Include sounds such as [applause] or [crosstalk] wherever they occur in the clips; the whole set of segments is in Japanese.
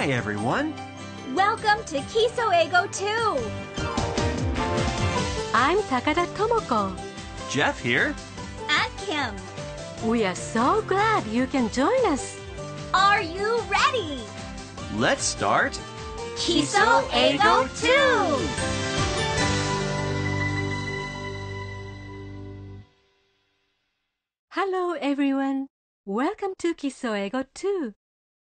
Hi, everyone. Welcome to Kiso Ego 2. I'm Takada Tomoko. Jeff here. And Kim. We are so glad you can join us. Are you ready? Let's start Ego 2. Hello everyone! Welcome to Ego 2!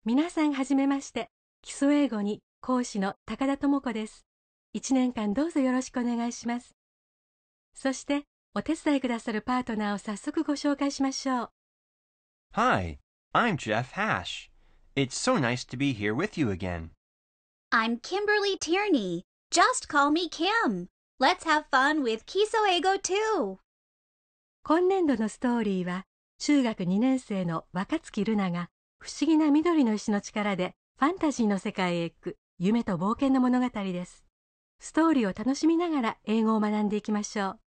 皆さんはじめまして。基礎英語に講師の高田智子です。1年間どうぞよろしくお願いします。そして、お手伝いくださるパートナーを早速ご紹介しましょう。Hi, I'm Jeff Hash. It's so nice to be here with you again. I'm Kimberly Tierney. Just call me Kim. Let's have fun with Kiso Ego too. 今年度のストーリーは、中学2年生の若月ルナが不思議な緑の石の力でファンタジーの世界へ行く夢と冒険の物語ですストーリーを楽しみながら英語を学んでいきましょう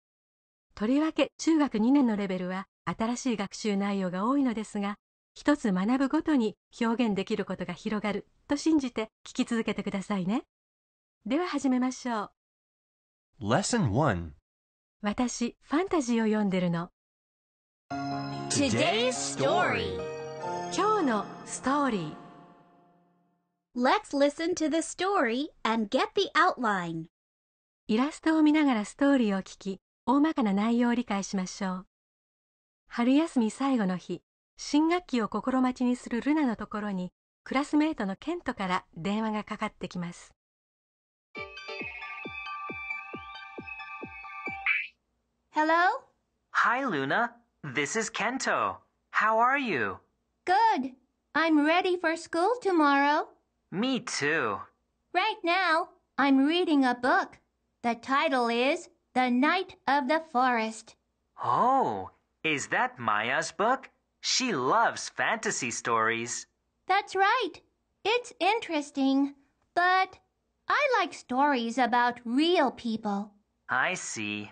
とりわけ中学2年のレベルは新しい学習内容が多いのですが一つ学ぶごとに表現できることが広がると信じて聞き続けてくださいねでは始めましょう Lesson 1私ファンタジーを読んでるの Today's Story 今日のストーリー Let's listen to the story and get the outline. イラストを見ながらストーリーを聞き、大まかな内容を理解しましょう。春休み最後の日、新学期を心待ちにするルナのところに、クラスメートのケントから電話がかかってきます。Hello? Hi, Luna. This is Kento. How are you? Good. I'm ready for school tomorrow. Me too. Right now, I'm reading a book. The title is The Night of the Forest. Oh, is that Maya's book? She loves fantasy stories. That's right. It's interesting, but I like stories about real people. I see.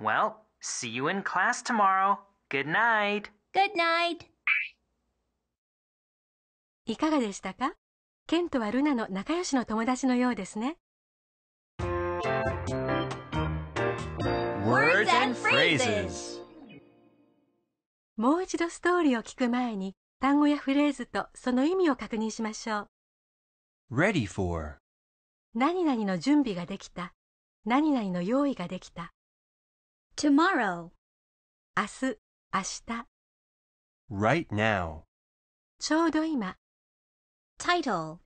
Well, see you in class tomorrow. Good night. Good night. いかがでしたかケントはルナの仲良しの友達のようですね。もう一度ストーリーを聞く前に単語やフレーズとその意味を確認しましょう。Ready for 何々の準備ができた。何々の用意ができた。tomorrow 明日、明日。right now ちょうど今、Title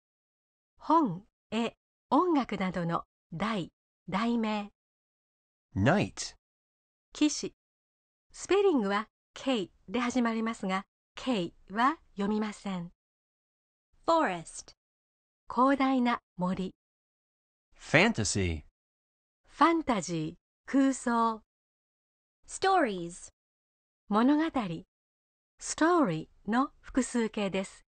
本、絵、音楽などの題、題名 Night 騎士スペリングは K で始まりますが K は読みません Forest 広大な森 Fantasy ファンタジー、空想 Stories 物語 Story の複数形です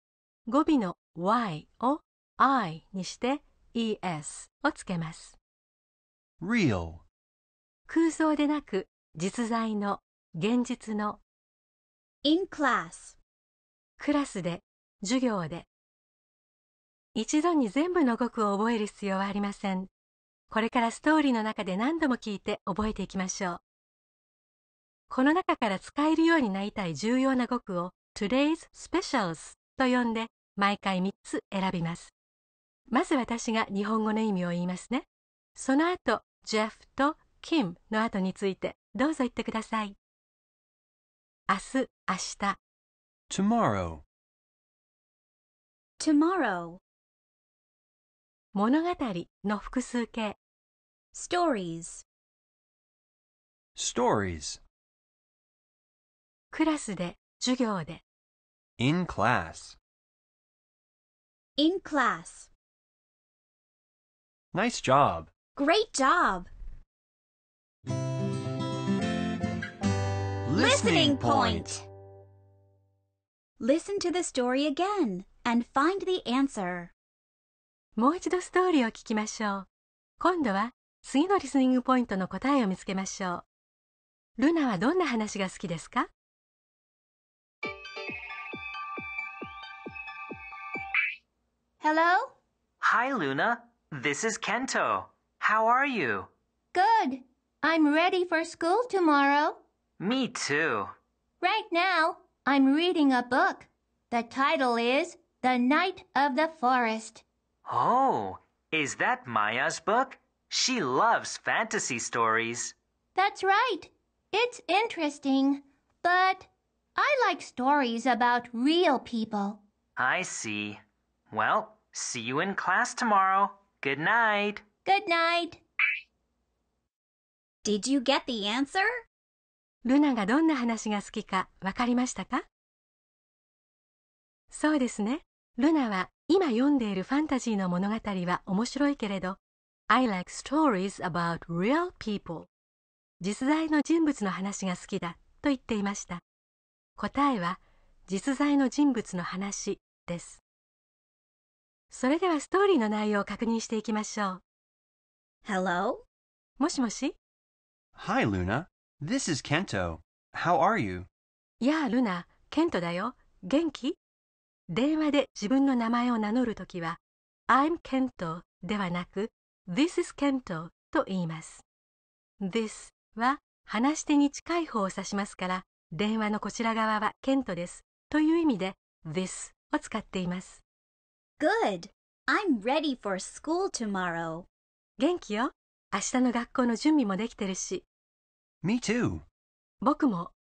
語尾の y を i にして es をつけます。real 空想でなく実在の現実の in class クラスで授業で一度に全部の語句を覚える必要はありません。これからストーリーの中で何度も聞いて覚えていきましょう。この中から使えるようになりたい重要な語句を Today's Specials と呼んで毎回3つ選びますまず私が日本語の意味を言いますねその後ジェフとキムの後についてどうぞ言ってください明日明日 tomorrow tomorrow 物語の複数形 stories stories クラスで授業で in class In class. Nice job. Great job. Listening point. Listen to the story again and find the answer. もう一度ストーリーを聞きましょう。今度は次のリスニングポイントの答えを見つけましょう。ルナはどんな話が好きですか Hello? Hi, Luna. This is Kento. How are you? Good. I'm ready for school tomorrow. Me too. Right now, I'm reading a book. The title is The Night of the Forest. Oh, is that Maya's book? She loves fantasy stories. That's right. It's interesting, but I like stories about real people. I see. Well, see you in class tomorrow. Good night. Good night. Did you get the answer? ルナがどんな話が好きかわかりましたかそうですね。ルナは今読んでいるファンタジーの物語は面白いけれど、I like stories about real people. 実在の人物の話が好きだと言っていました。答えは実在の人物の話です。それではストーリーの内容を確認していきましょう。Hello? もしもし Hi, Luna. This is Kento. How are you? やあ、ルナ、ケンだよ。元気電話で自分の名前を名乗るときは、I'm Kento ではなく、This is Kento と言います。This は話し手に近い方を指しますから、電話のこちら側は Kento ですという意味で This を使っています。Good! I'm ready for school tomorrow. 元気よ。明日の学校の準備もできてるし、Me too. 僕も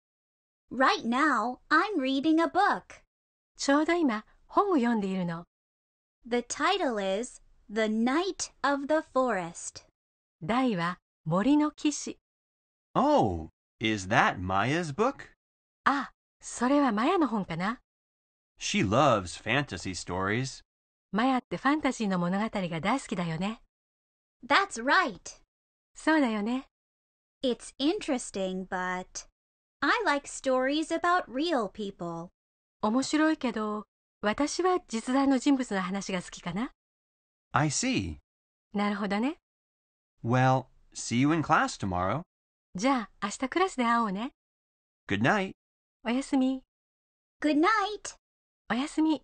now, I'm reading a book. ちょうど今本を読んでいるの。The title is The Night of the Forest. 題は森の騎士。Oh, is that Maya's book? あ、それはマヤの本かな。She loves fantasy stories. マヤってファンタジーの物語が大好きだよね。That's right. そうだよね。It's interesting, but I like stories about real people. 面白いけど、私は実在の人物の話が好きかな。I see. なるほどね。Well, see you in class tomorrow. じゃあ、明日クラスで会おうね。Good night. おやすみ。Good night. おやすみ。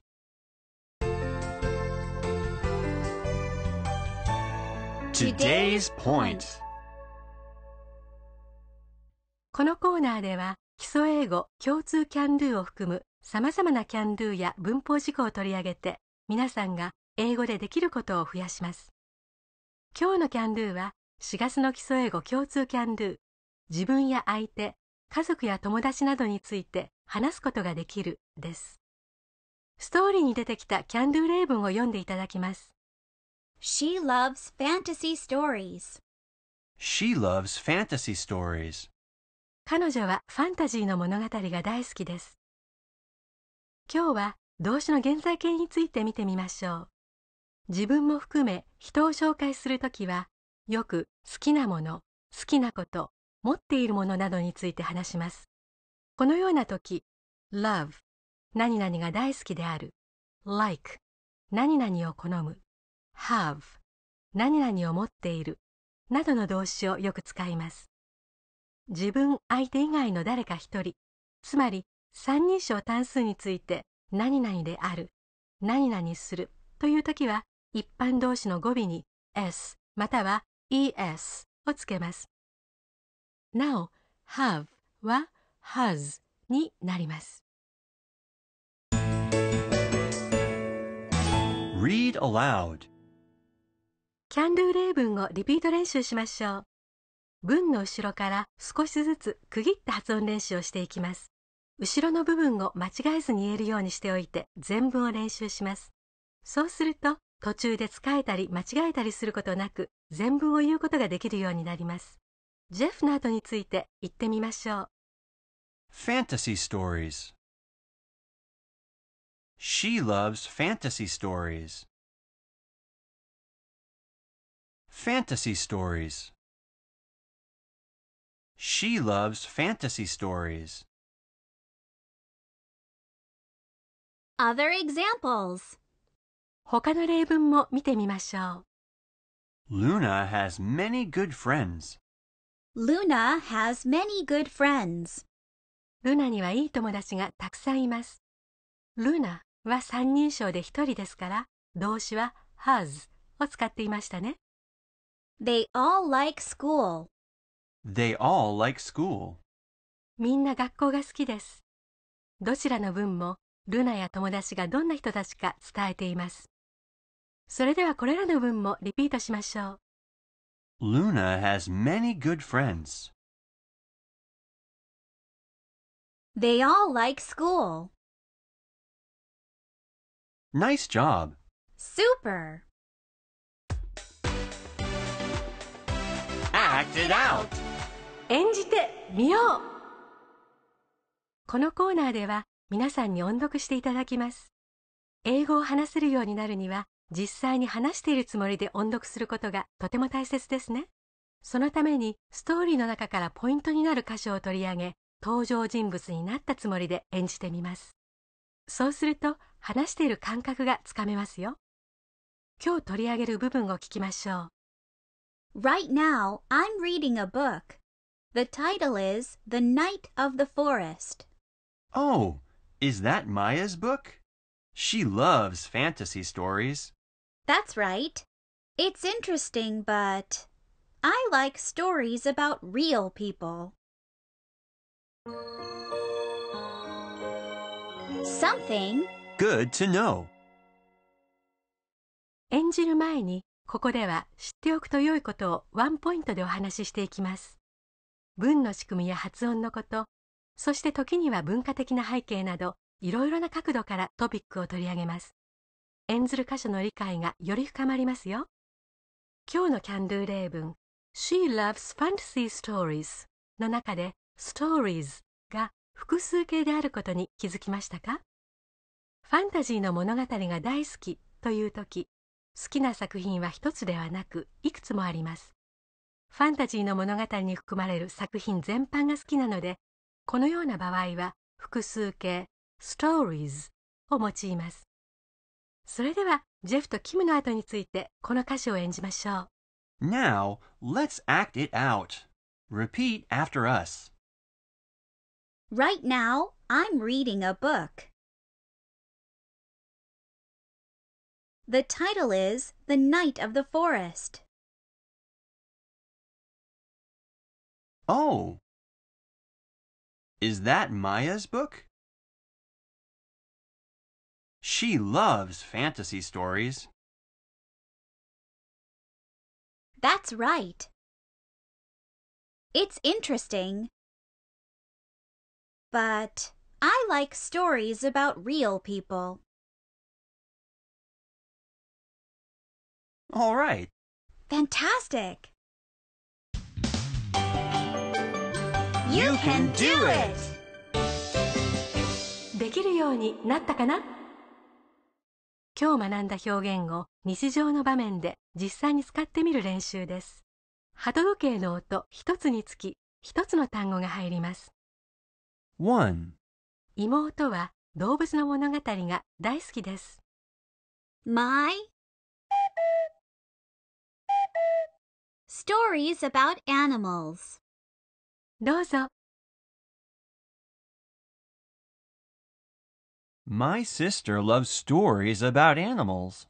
Today's point このコーナーでは基礎英語共通キャンドゥを含むさまざまなキャンドゥや文法事項を取り上げて皆さんが英語でできることを増やします今日のキャンドゥは4月の基礎英語共通キャンドゥ自分や相手家族や友達などについて話すことができるですストーリーに出てきたキャンドゥ例文を読んでいただきます She loves fantasy stories. She loves fantasy stories. 彼女はファンタジーの物語が大好きです。今日は動詞の現在形について見てみましょう。自分も含め人を紹介するときは、よく好きなもの、好きなこと、持っているものなどについて話します。このようなとき、love 何々が大好きである、like 何々を好む have 何々を持っているなどの動詞をよく使います自分相手以外の誰か一人つまり三人称単数について何々である何々するという時は一般動詞の語尾に s または es をつけますなお have は has になります Read aloud キャンドゥ例文をリピート練習しましょう。文の後ろから少しずつ区切った発音練習をしていきます。後ろの部分を間違えずに言えるようにしておいて全文を練習します。そうすると途中で使えたり間違えたりすることなく全文を言うことができるようになります。ジェフの後について言ってみましょう。Fantasy Stories She loves fantasy stories. fantasy stories. She loves fantasy stories. Other examples. 他の例文も見てみましょう。Luna has many good friends. Luna has many good friends. ルナにはいい友達がたくさんいます。Luna は三人称で一人ですから、動詞は has を使っていましたね。They all like school. They all like school. みんな学校が好きです。どちらの文もルナや友達がどんな人たちか伝えています。それではこれらの文もリピートしましょう。Luna has many good friends. They all like school. Nice job. Super. 演じてみようこのコーナーでは皆さんに音読していただきます。英語を話せるようになるには実際に話しているつもりで音読することがとても大切ですね。そのためにストーリーの中からポイントになる箇所を取り上げ登場人物になったつもりで演じてみます。そうすると話している感覚がつかめますよ。今日取り上げる部分を聞きましょう。Right now I'm reading a book. The title is The Night of the Forest." "Oh, is that Maya's book? She loves fantasy stories." "That's right. It's interesting, but I like stories about real people." Something good to know. 演じる前にここでは知っておくと良いことをワンポイントでお話ししていきます文の仕組みや発音のことそして時には文化的な背景などいろいろな角度からトピックを取り上げます演ずる箇所の理解がより深まりますよ今日のキャンドゥ例文 She loves fantasy stories の中で stories が複数形であることに気づきましたかファンタジーの物語が大好きという時好きな作品は一つではなくいくつもありますファンタジーの物語に含まれる作品全般が好きなのでこのような場合は複数形ストーリーズを用いますそれではジェフとキムの後についてこの歌詞を演じましょう Now let's act it out Repeat after us Right now I'm reading a book The title is The Knight of the Forest. Oh! Is that Maya's book? She loves fantasy stories. That's right. It's interesting. But I like stories about real people. All right. Fantastic. You can do it. できるようになったかな今日学んだ表現を日常の場面で実際に使ってみる練習です。鳩時計の音一つにつき一つの単語が入ります。1妹は動物の物語が大好きです。My Stories about animals. どうぞ。My sister loves stories about animals.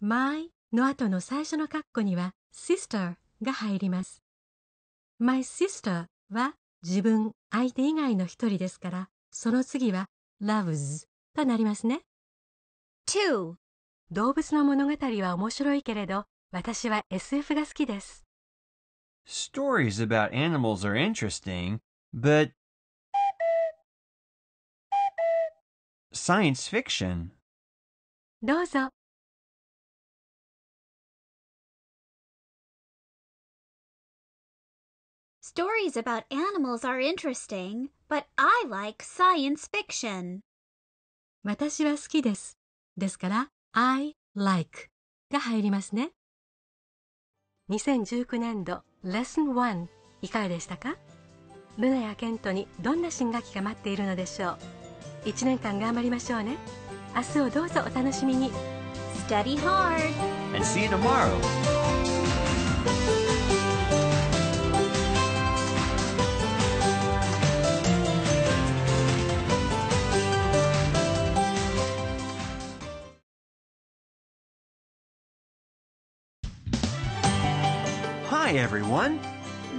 my の後の最初のカッコには sister が入ります。my sister は自分、相手以外の一人ですから、その次は loves となりますね。2動物の物語は面白いけれど、私は SF が好きです。Stories about animals are interesting, but science fiction. どうぞ。Stories about animals are interesting, but I like science fiction. 私は好きです。ですから、I like が入りますね。2019年度 Lesson 1いかがでしたかルナやケントにどんな新学期が待っているのでしょう1年間頑張りましょうね明日をどうぞお楽しみに Study hard and see you tomorrow everyone.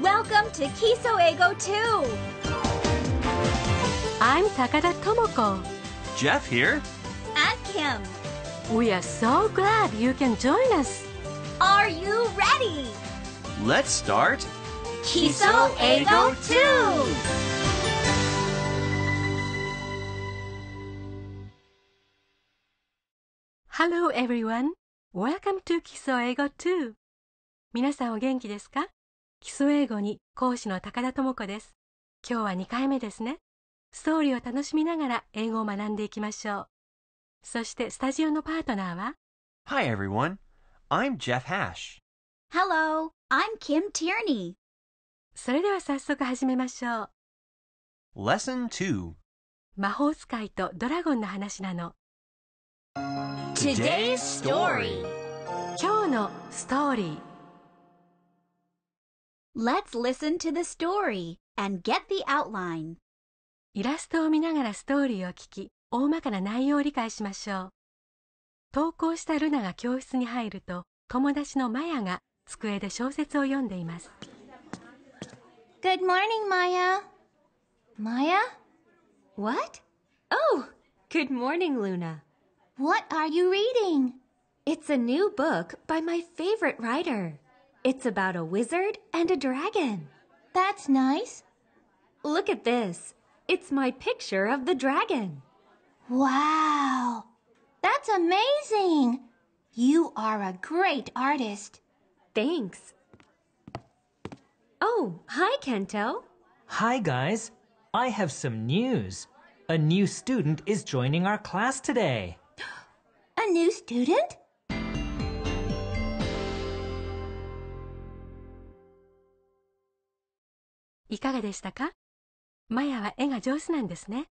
Welcome to Kiso Ego 2. I'm Takada Tomoko. Jeff here. And Kim. We are so glad you can join us. Are you ready? Let's start Kiso Ego 2. Hello everyone. Welcome to Kiso Ego 2. 皆さんお元気ですか基礎英語に講師の高田智子です。今日は2回目ですね。ストーリーを楽しみながら英語を学んでいきましょう。そしてスタジオのパートナーは Hi everyone, I'm Jeff Hash. Hello, I'm Kim Tierney. それでは早速始めましょう。Lesson 2魔法使いとドラゴンの話なの。Today's story 今日のストーリー Let's listen to the story and get the outline. イラストを見ながらストーリーを聞き、大まかな内容を理解しましょう。投稿したルナが教室に入ると、友達のマヤが机で小説を読んでいます。Good morning, Maya. Maya? What? Oh, good morning, Luna. What are you reading? It's a new book by my favorite writer. It's about a wizard and a dragon. That's nice. Look at this. It's my picture of the dragon. Wow. That's amazing. You are a great artist. Thanks. Oh, hi, Kento. Hi, guys. I have some news. A new student is joining our class today. [gasps] a new student? いかがでしたかマヤは絵が上手なんですね。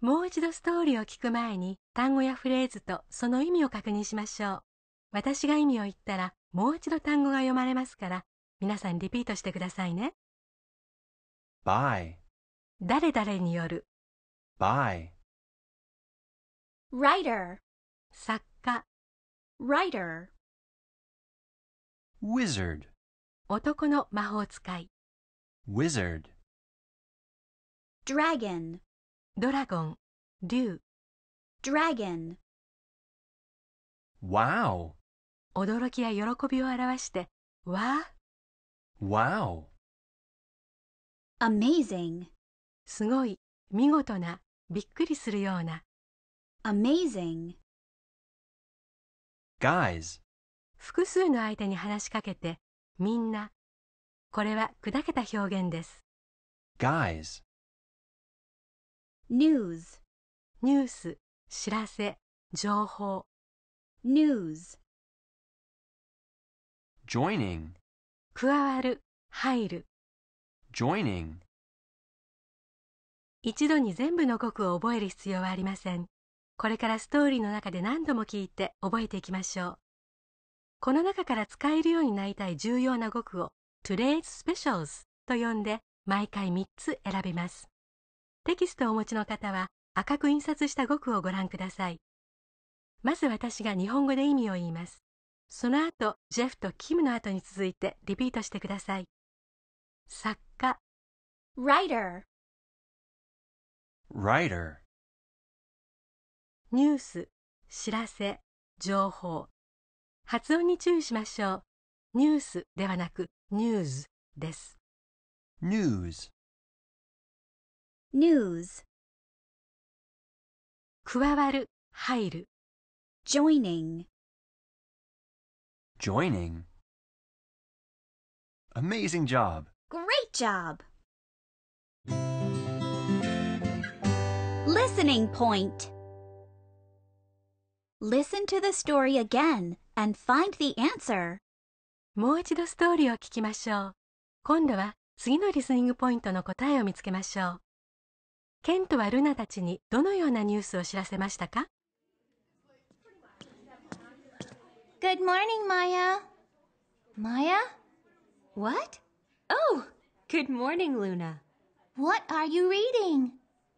もう一度ストーリーを聞く前に単語やフレーズとその意味を確認しましょう。私が意味を言ったらもう一度単語が読まれますから皆さんリピートしてくださいね。by 誰々による by writer 作 writer wizard 男の魔法使い wizard dragon ドラゴン do dragon wow 驚きや喜びを表してわ wow amazing すごい見事なびっくりするような amazing guys 複数の相手に話しかけてみんなこれは砕けた表現です guys news ニュース知らせ情報 news joining 加わる入る joining 一度に全部の語句を覚える必要はありませんこれからストーリーの中で何度も聞いて覚えていきましょうこの中から使えるようになりたい重要な語句を Today's Specials と呼んで毎回3つ選べますテキストをお持ちの方は赤く印刷した語句をご覧くださいまず私が日本語で意味を言いますその後ジェフとキムの後に続いてリピートしてください作家 Writer Writer ニュース、知らせ、情報。発音に注意しましょう。ニュースではなく、ニュースです。ニュース。ニュース。加わる、入る。ジョイ n i n g joining. Amazing job. Great job. Listening point. Listen to the story again and find the answer. もう一度ストーリーを聞きましょう。今度は次のリスニングポイントの答えを見つけましょう。ケントはルナたちにどのようなニュースを知らせましたか Good morning, Maya. Maya? What? Oh, good morning, Luna. What are you reading?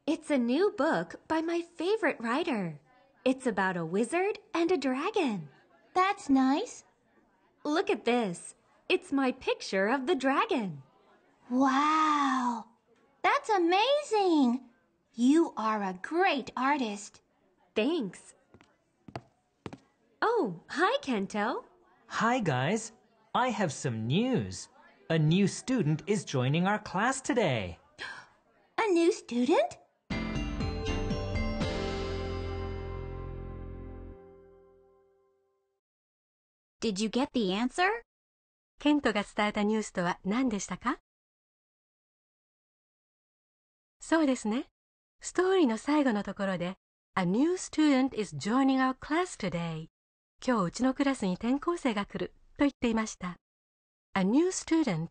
It's a new book by my favorite writer. It's about a wizard and a dragon. That's nice. Look at this. It's my picture of the dragon. Wow. That's amazing. You are a great artist. Thanks. Oh, hi, Kento. Hi, guys. I have some news. A new student is joining our class today. [gasps] a new student? Did you get the answer? ケントが伝えたニュースとは何でしたかそうですね。ストーリーの最後のところで、A new student is joining our class today. 今日うちのクラスに転校生が来ると言っていました。A new student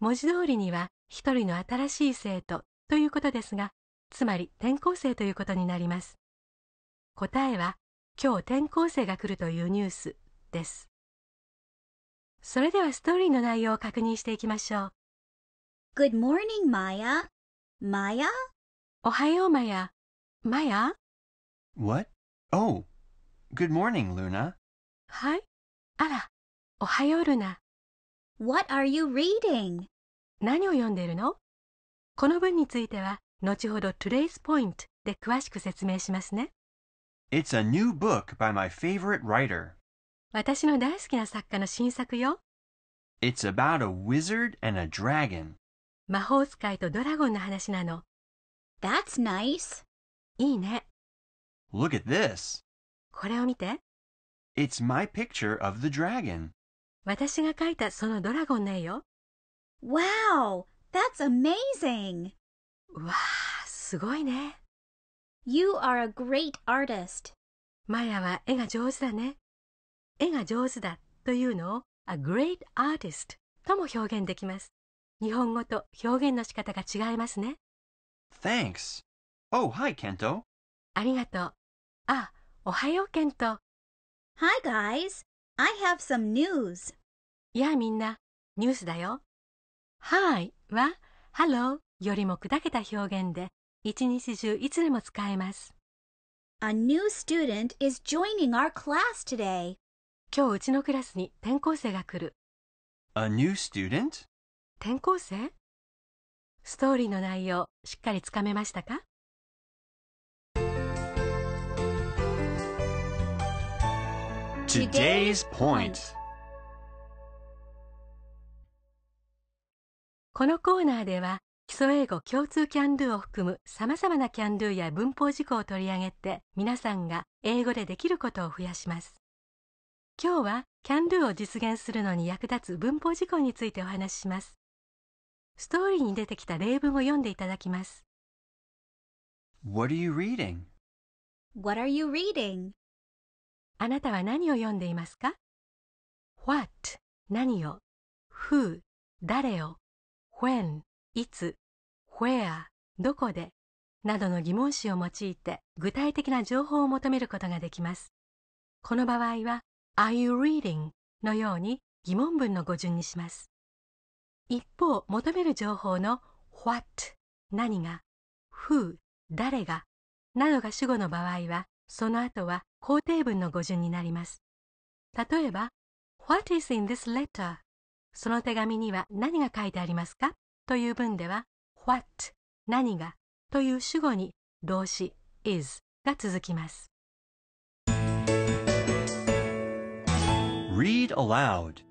文字通りには一人の新しい生徒ということですが、つまり転校生ということになります。答えは、今日転校生が来るというニュースです。それではストーリーの内容を確認していきましょう。Good morning, Maya. Maya? おはよう、マヤ。マヤ What? Oh, good morning, Luna. はい。あら、おはよう、ルナ。What are you reading? 何を読んでるのこの文については、後ほど Today's Point で詳しく説明しますね。It's a new book by my favorite writer. 私の大好きな作家の新作よ。It's about a wizard and a dragon. 魔法使いとドラゴンの話なの。That's nice. いいね。Look at this. これを見て。It's my picture of the dragon. 私が描いたそのドラゴンの絵よ。Wow! That's amazing! わあ、すごいね。You are a great artist. マヤは絵が上手だね。絵が上手だというのを a great artist とも表現できます。日本語と表現の仕方が違いますね。Thanks. Oh, hi, Kento. ありがとう。あ、おはよう、ケント。Hi, guys. I have some news. やあ、みんな。ニュースだよ。Hi は Hello よりも砕けた表現で、一日中いつでも使えます。A new student is joining our class today. 今日うちのクラスに転校生が来る。A new student? 転校生ストーリーの内容、しっかりつかめましたかこのコーナーでは基礎英語共通キャンドゥを含むさまざまなキャンドゥや文法事項を取り上げて皆さんが英語でできることを増やします。今日は CANDO を実現するのに役立つ文法事項についてお話しします。ストーリーに出てきた例文を読んでいただきます。What are you reading? What are you reading? あなたは何を読んでいますか ?What 何を ?Who 誰を ?When いつ ?Where どこでなどの疑問詞を用いて具体的な情報を求めることができます。この場合は Are you reading? のように疑問文の語順にします。一方、求める情報の What 何が Who 誰がなどが主語の場合は、その後は肯定文の語順になります。例えば、What is in this letter? その手紙には何が書いてありますかという文では、What 何がという主語に動詞 is が続きます。Read aloud.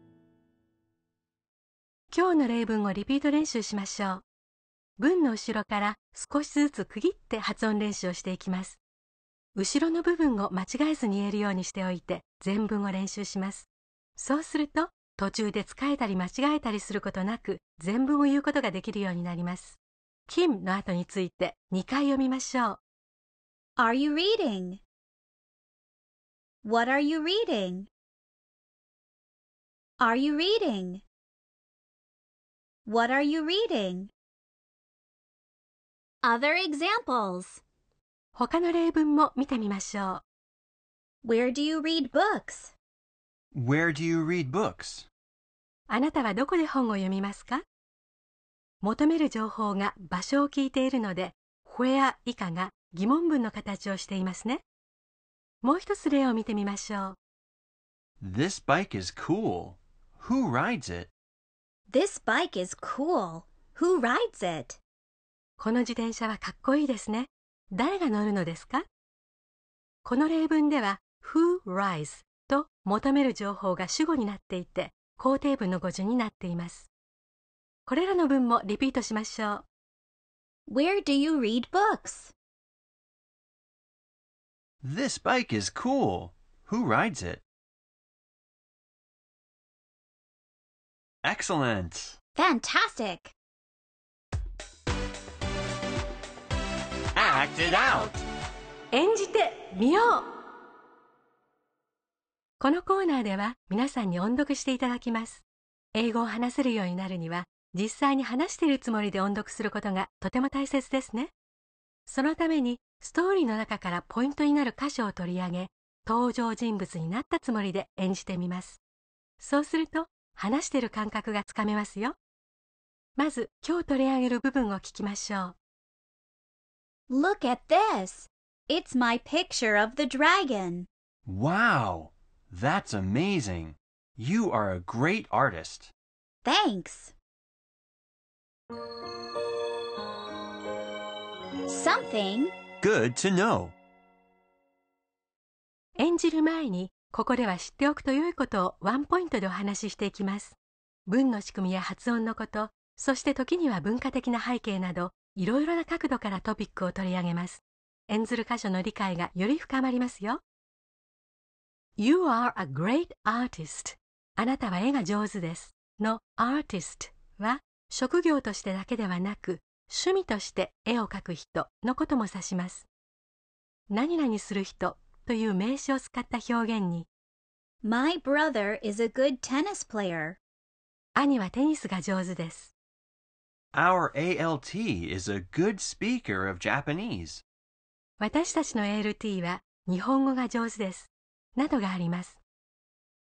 今日の例文をリピート練習しましょう。文の後ろから少しずつ区切って発音練習をしていきます。後ろの部分を間違えずに言えるようにしておいて全文を練習します。そうすると途中で使えたり間違えたりすることなく全文を言うことができるようになります。Kim の後について2回読みましょう。Are you reading? What are you reading? are you reading? What are you reading? Other examples. 他の例文も見てみましょう。Where do you read books? Where do you read books? あなたはどこで本を読みますか求める情報が場所を聞いているので、where 以下が疑問文の形をしていますね。もう一つ例を見てみましょう。This bike is cool. Who rides it? This bike is cool. Who rides it? この自転車はかっこいいですね。誰が乗るのですかこの例文では who r i d e s と求める情報が主語になっていて肯定文の語順になっています。これらの文もリピートしましょう。Where do you read books? This bike is cool. Who rides it? Excellent. Fantastic. Act it out. 演じてみようこのコーナーでは皆さんに音読していただきます英語を話せるようになるには実際に話しているつもりで音読することがとても大切ですねそのためにストーリーの中からポイントになる箇所を取り上げ登場人物になったつもりで演じてみますそうすると話してる感覚がつかめますよ。まず今日取り上げる部分を聞きましょう。Look at this! It's my picture of the dragon! Wow! That's amazing! You are a great artist! Thanks! Something good to know! 演じる前にここでは知っておくと良いことをワンポイントでお話ししていきます文の仕組みや発音のことそして時には文化的な背景などいろいろな角度からトピックを取り上げます演ずる箇所の理解がより深まりますよ You are a great artist あなたは絵が上手ですの artist は職業としてだけではなく趣味として絵を描く人のことも指します何々する人という名詞を使った表現に My brother is a good tennis player. 兄はテニスが上手です。Our ALT is a good speaker of Japanese. 私たちの ALT は日本語が上手です。などがあります。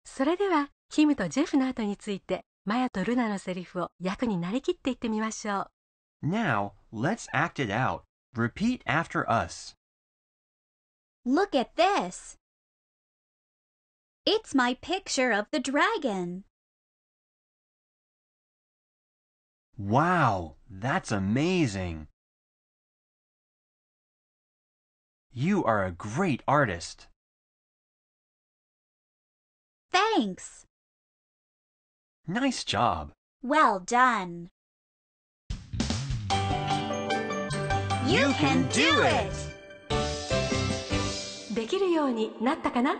それでは、キムとジェフの後について、マヤとルナのセリフを役になりきっていってみましょう。Now, let's act it out. Repeat after us. Look at this! It's my picture of the dragon. Wow, that's amazing. You are a great artist. Thanks. Nice job. Well done. You, you can, can, do it. it. きるようになったかな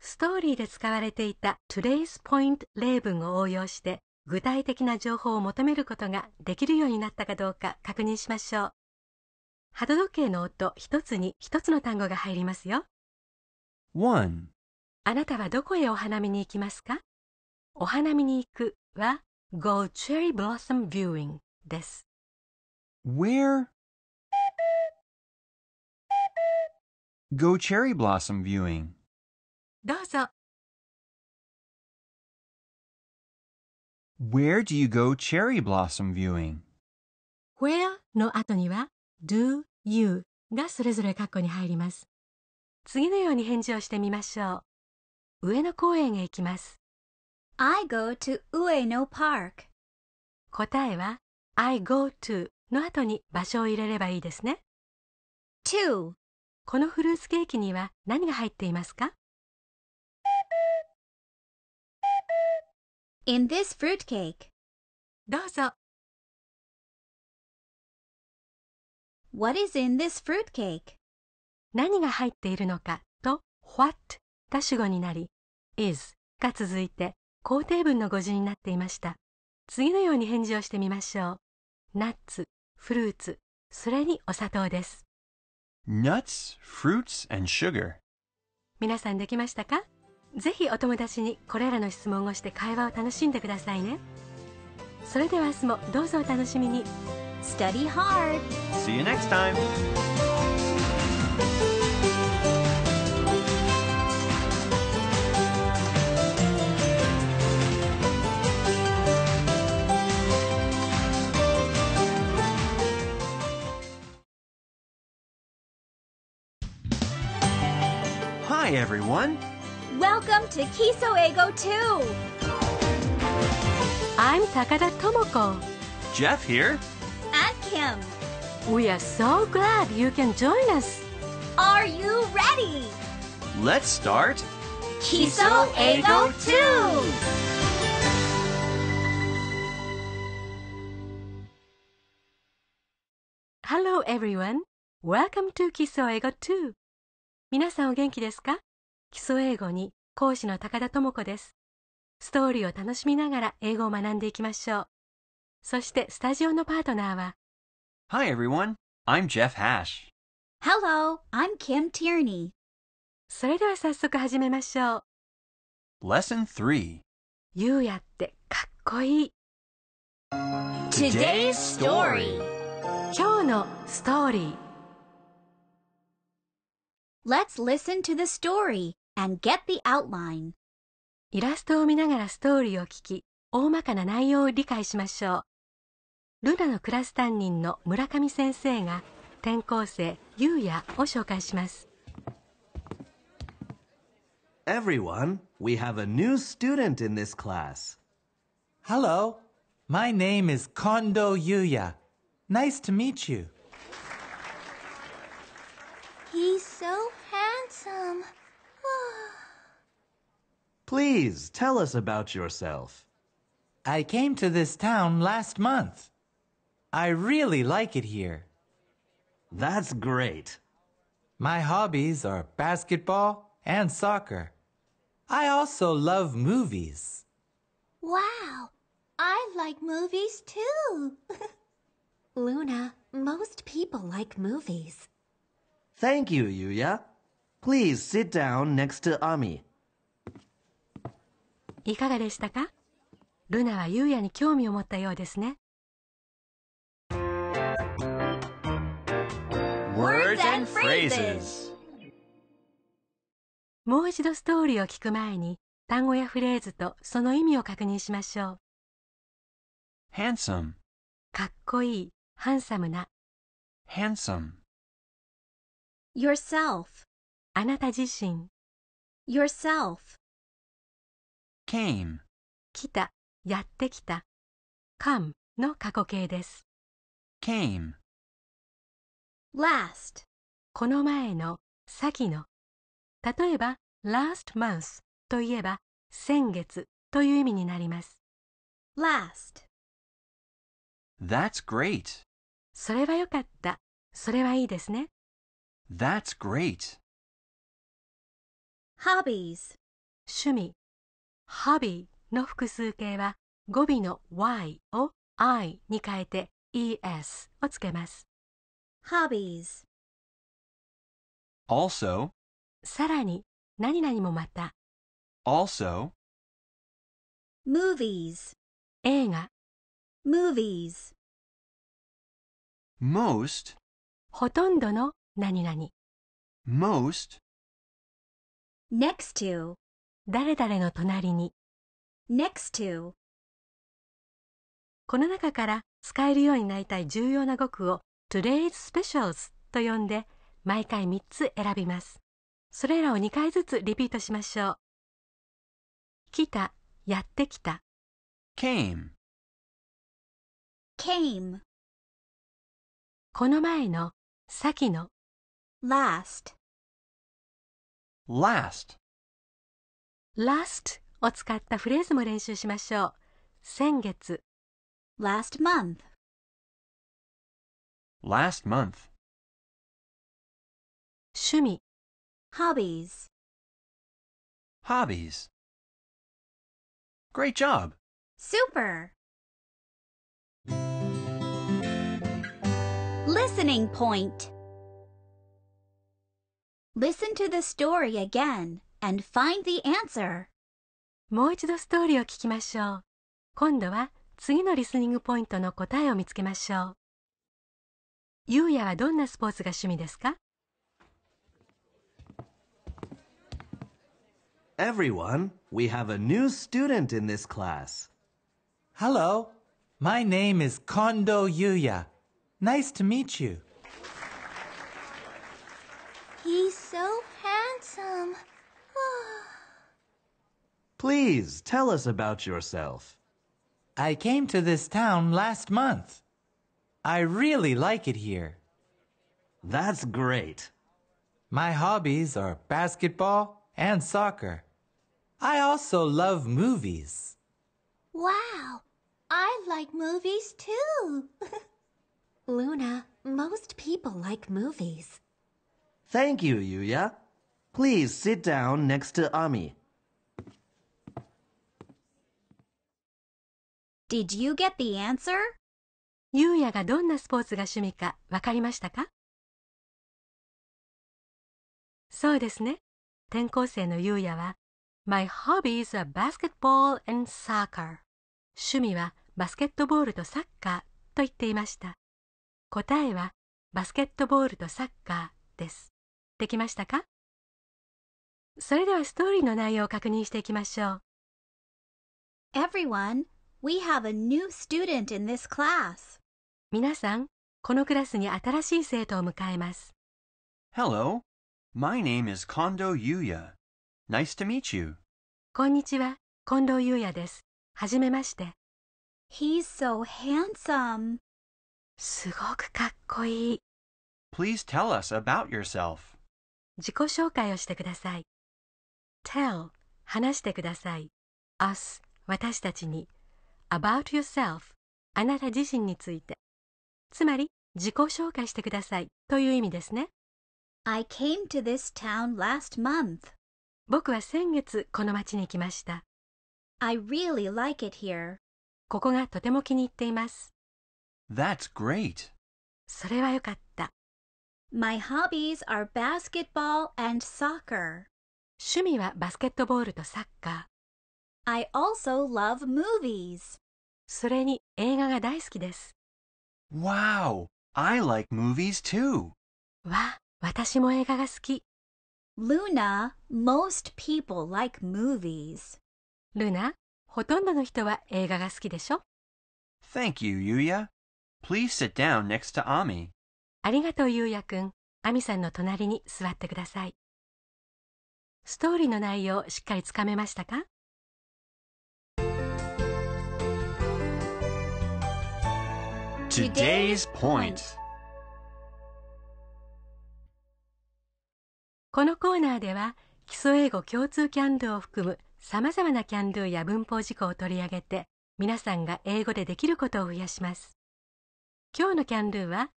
ストーリーで使われていた Today's Point 例文を応用して具体的な情報を求めることができるようになったかどうか確認しましょう。波動時計の音一つに一つの単語が入りますよ。1あなたはどこへお花見に行きますかお花見に行くは Go Cherry Blossom Viewing です。Where Go cherry blossom viewing. どうぞ。Where do you go cherry blossom viewing? Where の後には do you がそれぞれ括弧に入ります。次のように返事をしてみましょう。上野公園へ行きます。I go to 上野 Park 答えは I go to の後に場所を入れればいいですね。2このフルーツケーキには何が入っていますか ?In this fruit cake どうぞ What is in this fruit cake? 何が入っているのかと What が主語になり is が続いて肯定文の語順になっていました次のように返事をしてみましょうナッツ、フルーツ、それにお砂糖です nuts, fruits, and sugar. 皆さんできましたかぜひお友達にこれらの質問をして会話を楽しんでくださいね。それでは明日もどうぞお楽しみに。Study hard! See you next time! Hi, everyone. Welcome to Kiso Ego 2. I'm Takada Tomoko. Jeff here. And Kim. We are so glad you can join us. Are you ready? Let's start Kiso Ego 2. Hello everyone. Welcome to Kiso Ego 2. 皆さんお元気ですか基礎英語に講師の高田智子です。ストーリーを楽しみながら英語を学んでいきましょう。そしてスタジオのパートナーは Hi everyone, I'm Jeff Hash. Hello, I'm Kim Tierney. それでは早速始めましょう。Lesson 3 You やってかっこいい。Today's story 今日のストーリー Let's listen to the story and get the outline. イラストを見ながらストーリーを聞き、大まかな内容を理解しましょう。ルナのクラス担任の村上先生が転校生ユウヤを紹介します。Everyone, we have a new student in this class. Hello, my name is Kondo Yuya. Nice to meet you. He's so handsome. [sighs] Please tell us about yourself. I came to this town last month. I really like it here. That's great. My hobbies are basketball and soccer. I also love movies. Wow, I like movies too. [laughs] Luna, most people like movies. Thank you, Yuya. Please sit down next to Ami. いかがでしたかルナはユーヤに興味を持ったようですね。もう一度ストーリーを聞く前に、単語やフレーズとその意味を確認しましょう。handsome かっこいい、ハンサムな。handsome yourself あなた自身 yourself came 来たやってきた come の過去形です came last この前の先の例えば last month といえば先月という意味になります last That's great それはよかったそれはいいですね That's great. Hobbies 趣味 Hobby の複数形は語尾の y を i に変えて es をつけます。Hobbies Also さらに何々もまた Also Movies 映画 Movies Most ほとんどの何々。most next to 誰々の隣に next to この中から使えるようになりたい重要な語句を Today's Specials と呼んで毎回3つ選びます。それらを2回ずつリピートしましょう。来た、やってきた。came, came この前の、先の、last last last を使ったフレーズも練習しましょう。先月 last month last month 趣味 hobbies hobbies great job super listening point Listen to the story again and find the answer. もう一度ストーリーを聞きましょう。今度は次のリスニングポイントの答えを見つけましょう。ゆうやはどんなスポーツが趣味ですか Everyone, we have a new student in this class. Hello, my name is Kondo Yuya. Nice to meet you. He's so handsome. [sighs] Please tell us about yourself. I came to this town last month. I really like it here. That's great. My hobbies are basketball and soccer. I also love movies. Wow, I like movies too. [laughs] Luna, most people like movies. Thank you, Yuya. Please sit down next to Ami. Did you get the answer? ゆうやがどんなスポーツが趣味かわかりましたかそうですね。転校生のゆうやは、My hobbies are basketball and soccer. 趣味はバスケットボールとサッカーと言っていました。答えはバスケットボールとサッカーです。できましたかそれではストーリーの内容を確認していきましょう。Everyone, we have a new student in this class. 皆さん、このクラスに新しい生徒を迎えます。Hello, my name is Kondo Yuya. Nice to meet you. こんにちは、近藤優也です。はじめまして。He's so handsome. すごくかっこいい。Please tell us about yourself. 自己紹介をしてください。tell 話してください。us 私たちに about yourself あなた自身についてつまり自己紹介してくださいという意味ですね。I came to this town last month. 僕は先月この町に来ました。I really like it here. ここがとても気に入っています。That's great. それはよかった。My hobbies are basketball and soccer. 趣味はバスケットボールとサッカー。I also love movies. それに映画が大好きです。Wow! I like movies too. わ、私も映画が好き。Luna, most people like movies. ルナ、ほとんどの人は映画が好きでしょ Thank you, Yuya. Please sit down next to Ami. ありがとうゆうやくん、あみさんの隣に座ってください。ストーリーの内容しっかりつかめましたかこのコーナーでは基礎英語共通キャンドゥを含むさまざまなキャンドゥや文法事項を取り上げて皆さんが英語でできることを増やします今日のキャンドゥは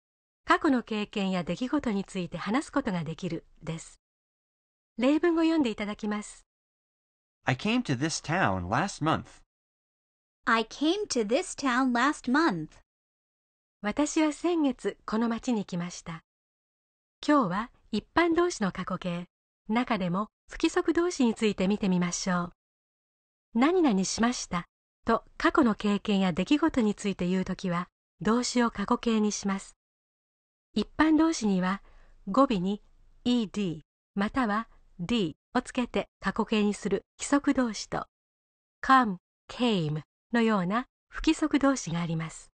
過去の経験や出来事について話すことができるです例文を読んでいただきます I came to this town last month I came to this town last month 私は先月この町に来ました今日は一般動詞の過去形中でも不規則動詞について見てみましょう何々しましたと過去の経験や出来事について言うときは動詞を過去形にします一般動詞には語尾に ed または d をつけて過去形にする規則動詞と come, came のような不規則動詞があります。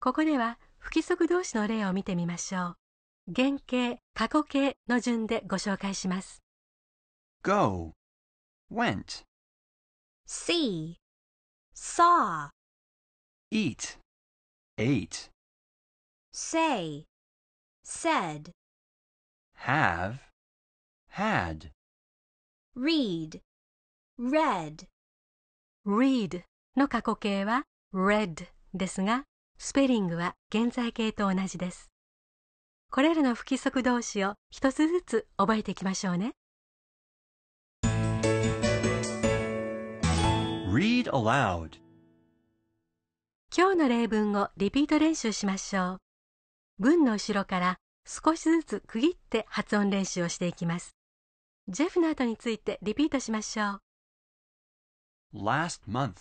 ここでは不規則動詞の例を見てみましょう。原型、過去形の順でご紹介します。go, went, see, saw, eat, ate, say, said, have, had, read, read. read の過去形は read ですが、スペリングは現在形と同じです。これらの不規則動詞を一つずつ覚えていきましょうね。Read aloud 今日の例文をリピート練習しましょう。文の後ろから少しずつ区切って発音練習をしていきますジェフの後についてリピートしましょう Last month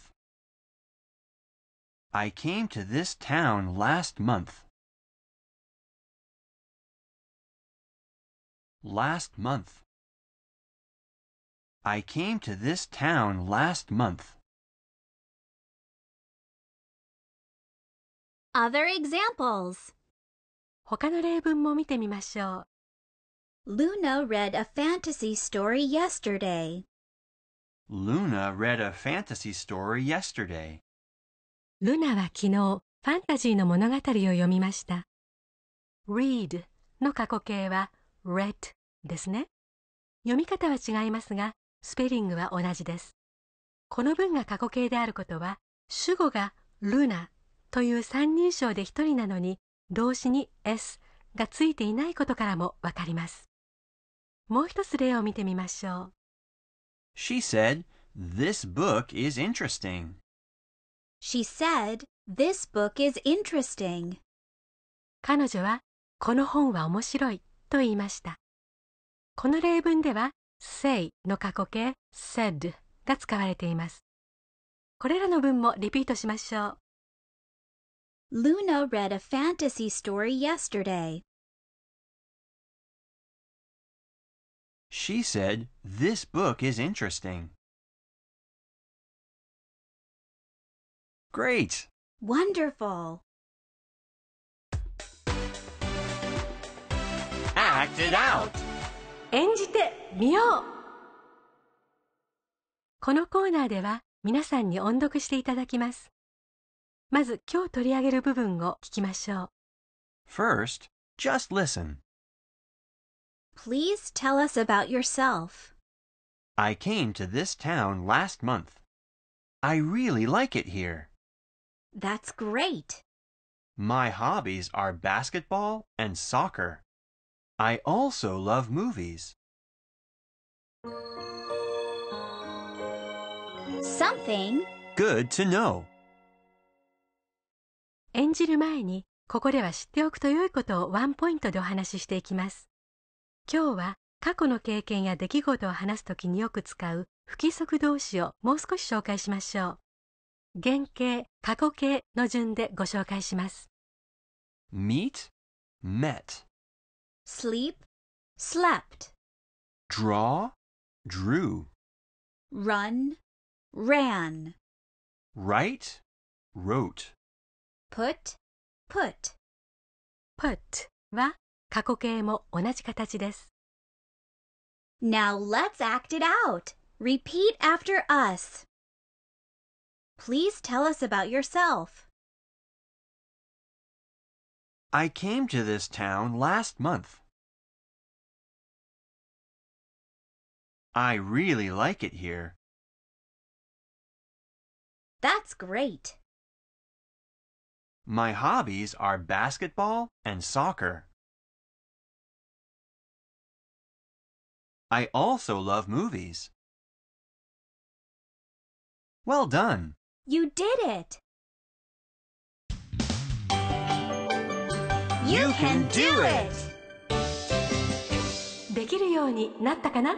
I came to this town last month Last month I came to this town last month Other examples 他の例文も見てみましょう。Luna read a fantasy story yesterday. Luna read a fantasy story yesterday. は昨日、ファンタジーの物語を読みました。read の過去形は read ですね。読み方は違いますが、スペリングは同じです。この文が過去形であることは、主語がルナという三人称で一人なのに、動詞に s がついていないことからもわかります。もう一つ例を見てみましょう。She said, This book is interesting. She said, This book is interesting. 彼女は、この本は面白いと言いました。この例文では、say の過去形 said が使われています。これらの文もリピートしましょう。Luna read a fantasy story yesterday. She said, This book is interesting. Great! Wonderful! Act it out! 演じてみようこのコーナーでは皆さんに音読していただきます。まず今日取り上げる部分を聞きましょう。First, just listen. Please tell us about yourself. I came to this town last month. I really like it here. That's great. My hobbies are basketball and soccer. I also love movies. Something good to know. 演じる前にここでは知っておくと良いことをワンポイントでお話ししていきます今日は過去の経験や出来事を話すときによく使う不規則動詞をもう少し紹介しましょう原型過去形の順でご紹介します meet met sleep slept draw drew run ran write wrote put, put, put は過去形も同じ形です。Now let's act it out. Repeat after us. Please tell us about yourself. I came to this town last month. I really like it here. That's great. My hobbies are basketball and soccer. I also love movies. Well done. You did it. You can do it. できるようになったかな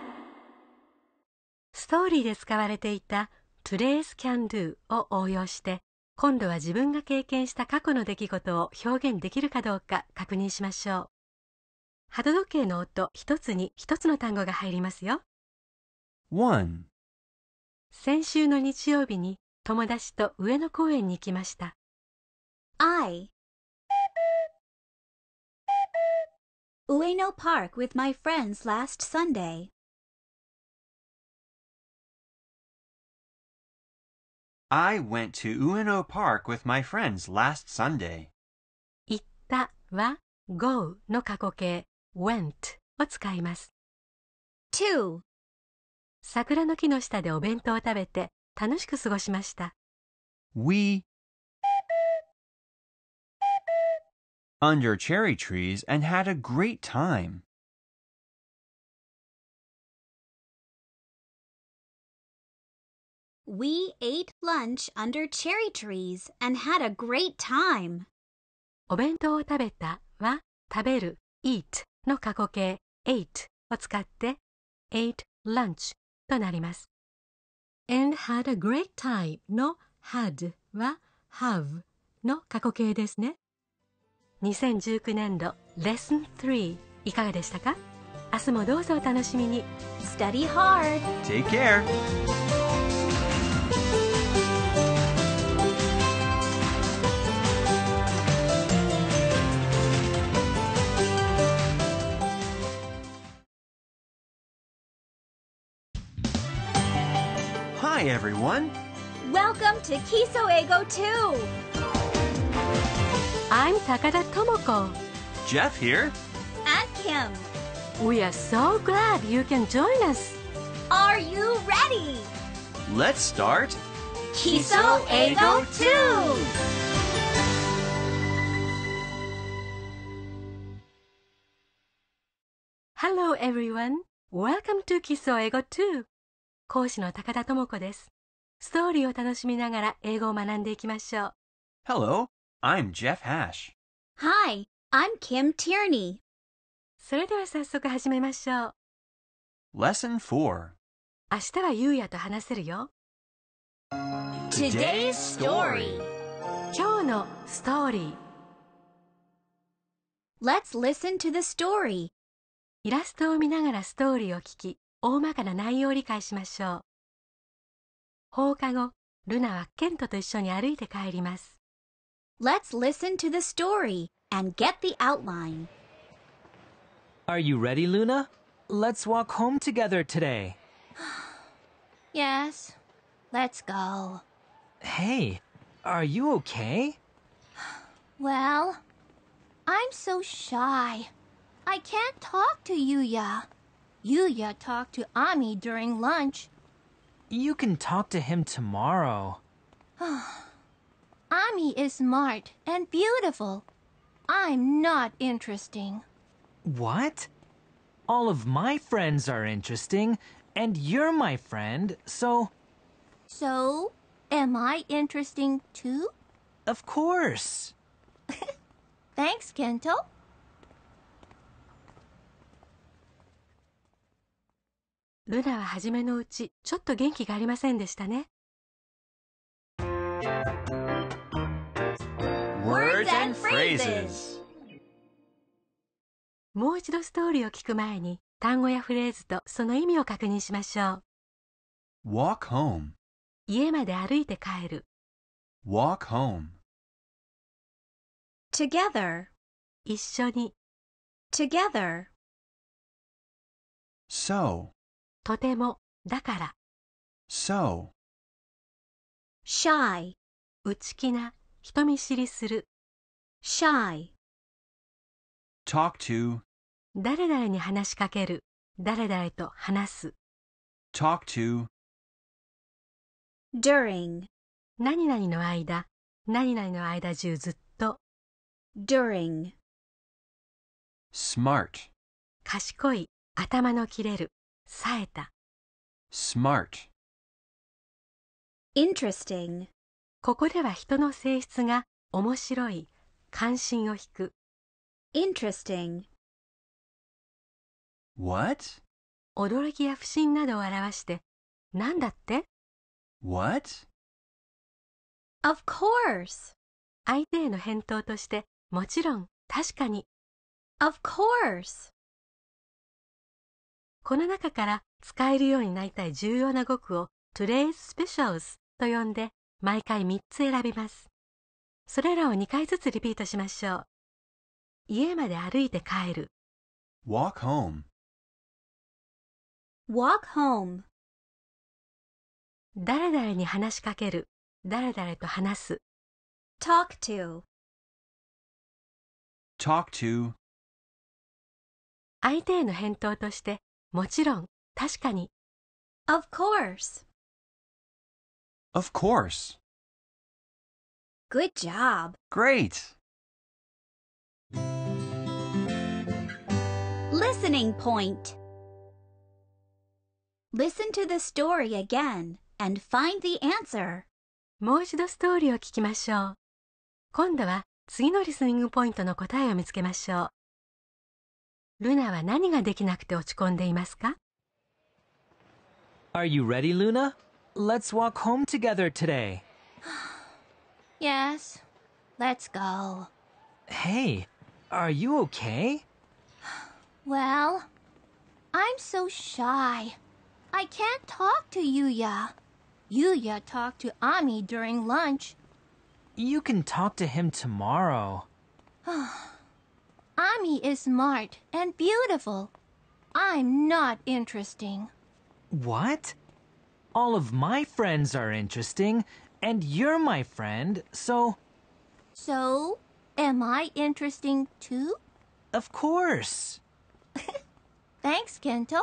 ストーリーで使われていた Today's Can Do を応用して今度は自分が経験した過去の出来事を表現できるかどうか確認しましょう。波動時計の音一つに一つの単語が入りますよ。One 先週の日曜日に友達と上野公園に行きました。I 上野 Park with my friends last Sunday. I went to Ueno Park with my friends last Sunday. 行ったは go の過去形 went を使います。2. 桜の木の下でお弁当を食べて楽しく過ごしました。We under cherry trees and had a great time. We ate lunch under cherry trees and had a great time. お弁当を食べたは食べる eat の過去形 ate を使って ate lunch となります。and had a great time の had は have の過去形ですね。2019年度 Lesson 3いかがでしたか明日もどうぞお楽しみに Study hard! Take care! Hi, everyone. Welcome to Kisoego 2. I'm Takada Tomoko. Jeff here. And Kim. We are so glad you can join us. Are you ready? Let's start Kisoego 2. Hello everyone. Welcome to Kisoego 2. 講師の高田智子です。ストーリーを楽しみながら英語を学んでいきましょう。Hello, I'm Jeff Hash. Hi, I'm Kim Tierney. それでは早速始めましょう。Lesson 4明日はゆうやと話せるよ。Today's story 今日のストーリー Let's listen to the story イラストを見ながらストーリーを聞き大まかな内容を理解しましょう。放課後、ルナはケントと一緒に歩いて帰ります。us listen to the story and get the outline. Are you ready, Luna? Let's walk home together today. [gasps] yes, let's go. Hey, are you okay? [sighs] well, I'm so shy. I can't talk to you, yeah. Yuya talked to Ami during lunch. You can talk to him tomorrow. [sighs] Ami is smart and beautiful. I'm not interesting. What? All of my friends are interesting, and you're my friend, so... So, am I interesting too? Of course. [laughs] Thanks, Kento. ルナは初めのうちちょっと元気がありませんでしたね Words and phrases もう一度ストーリーを聞く前に単語やフレーズとその意味を確認しましょう Walk home 家まで歩いて帰る Walk home Together 一緒に Together So とても、だから。so shy 内気な、人見知りする。shy talk to 誰々に話しかける。誰々と話す。talk to during 何々の間、何々の間中ずっと。during smart 賢い、頭の切れる。冴えた smart interesting ここでは人の性質が面白い関心を引く interesting what 驚きや不審などを表してなんだって what of course 相手への返答としてもちろん確かに of course この中から使えるようになりたい重要な語句を Today's Specials と呼んで毎回3つ選びます。それらを2回ずつリピートしましょう。家まで歩いて帰る。Walk home. Walk home. だらに話しかける。誰々と話す。Talk to. Talk to. 相手への返答としてもちろん、確かに。Of course. Of course. Good job. Great. Listening point. Listen to the story again and find the answer. もう一度ストーリーを聞きましょう。今度は次のリスニングポイントの答えを見つけましょう。ルナは何ができなくて落ち込んでいますか Are you ready, Luna? Let's walk home together today. [gasps] yes. Let's go. Hey, are you okay? [gasps] Well, I'm so shy. I can't talk to Yuya. Yuya talked to Ami during lunch. You can talk to him tomorrow. [sighs] [sighs] [sighs] Ami is smart and beautiful. I'm not interesting. What? All of my friends are interesting, and you're my friend, so... So, am I interesting too? Of course. [laughs] Thanks, Kento.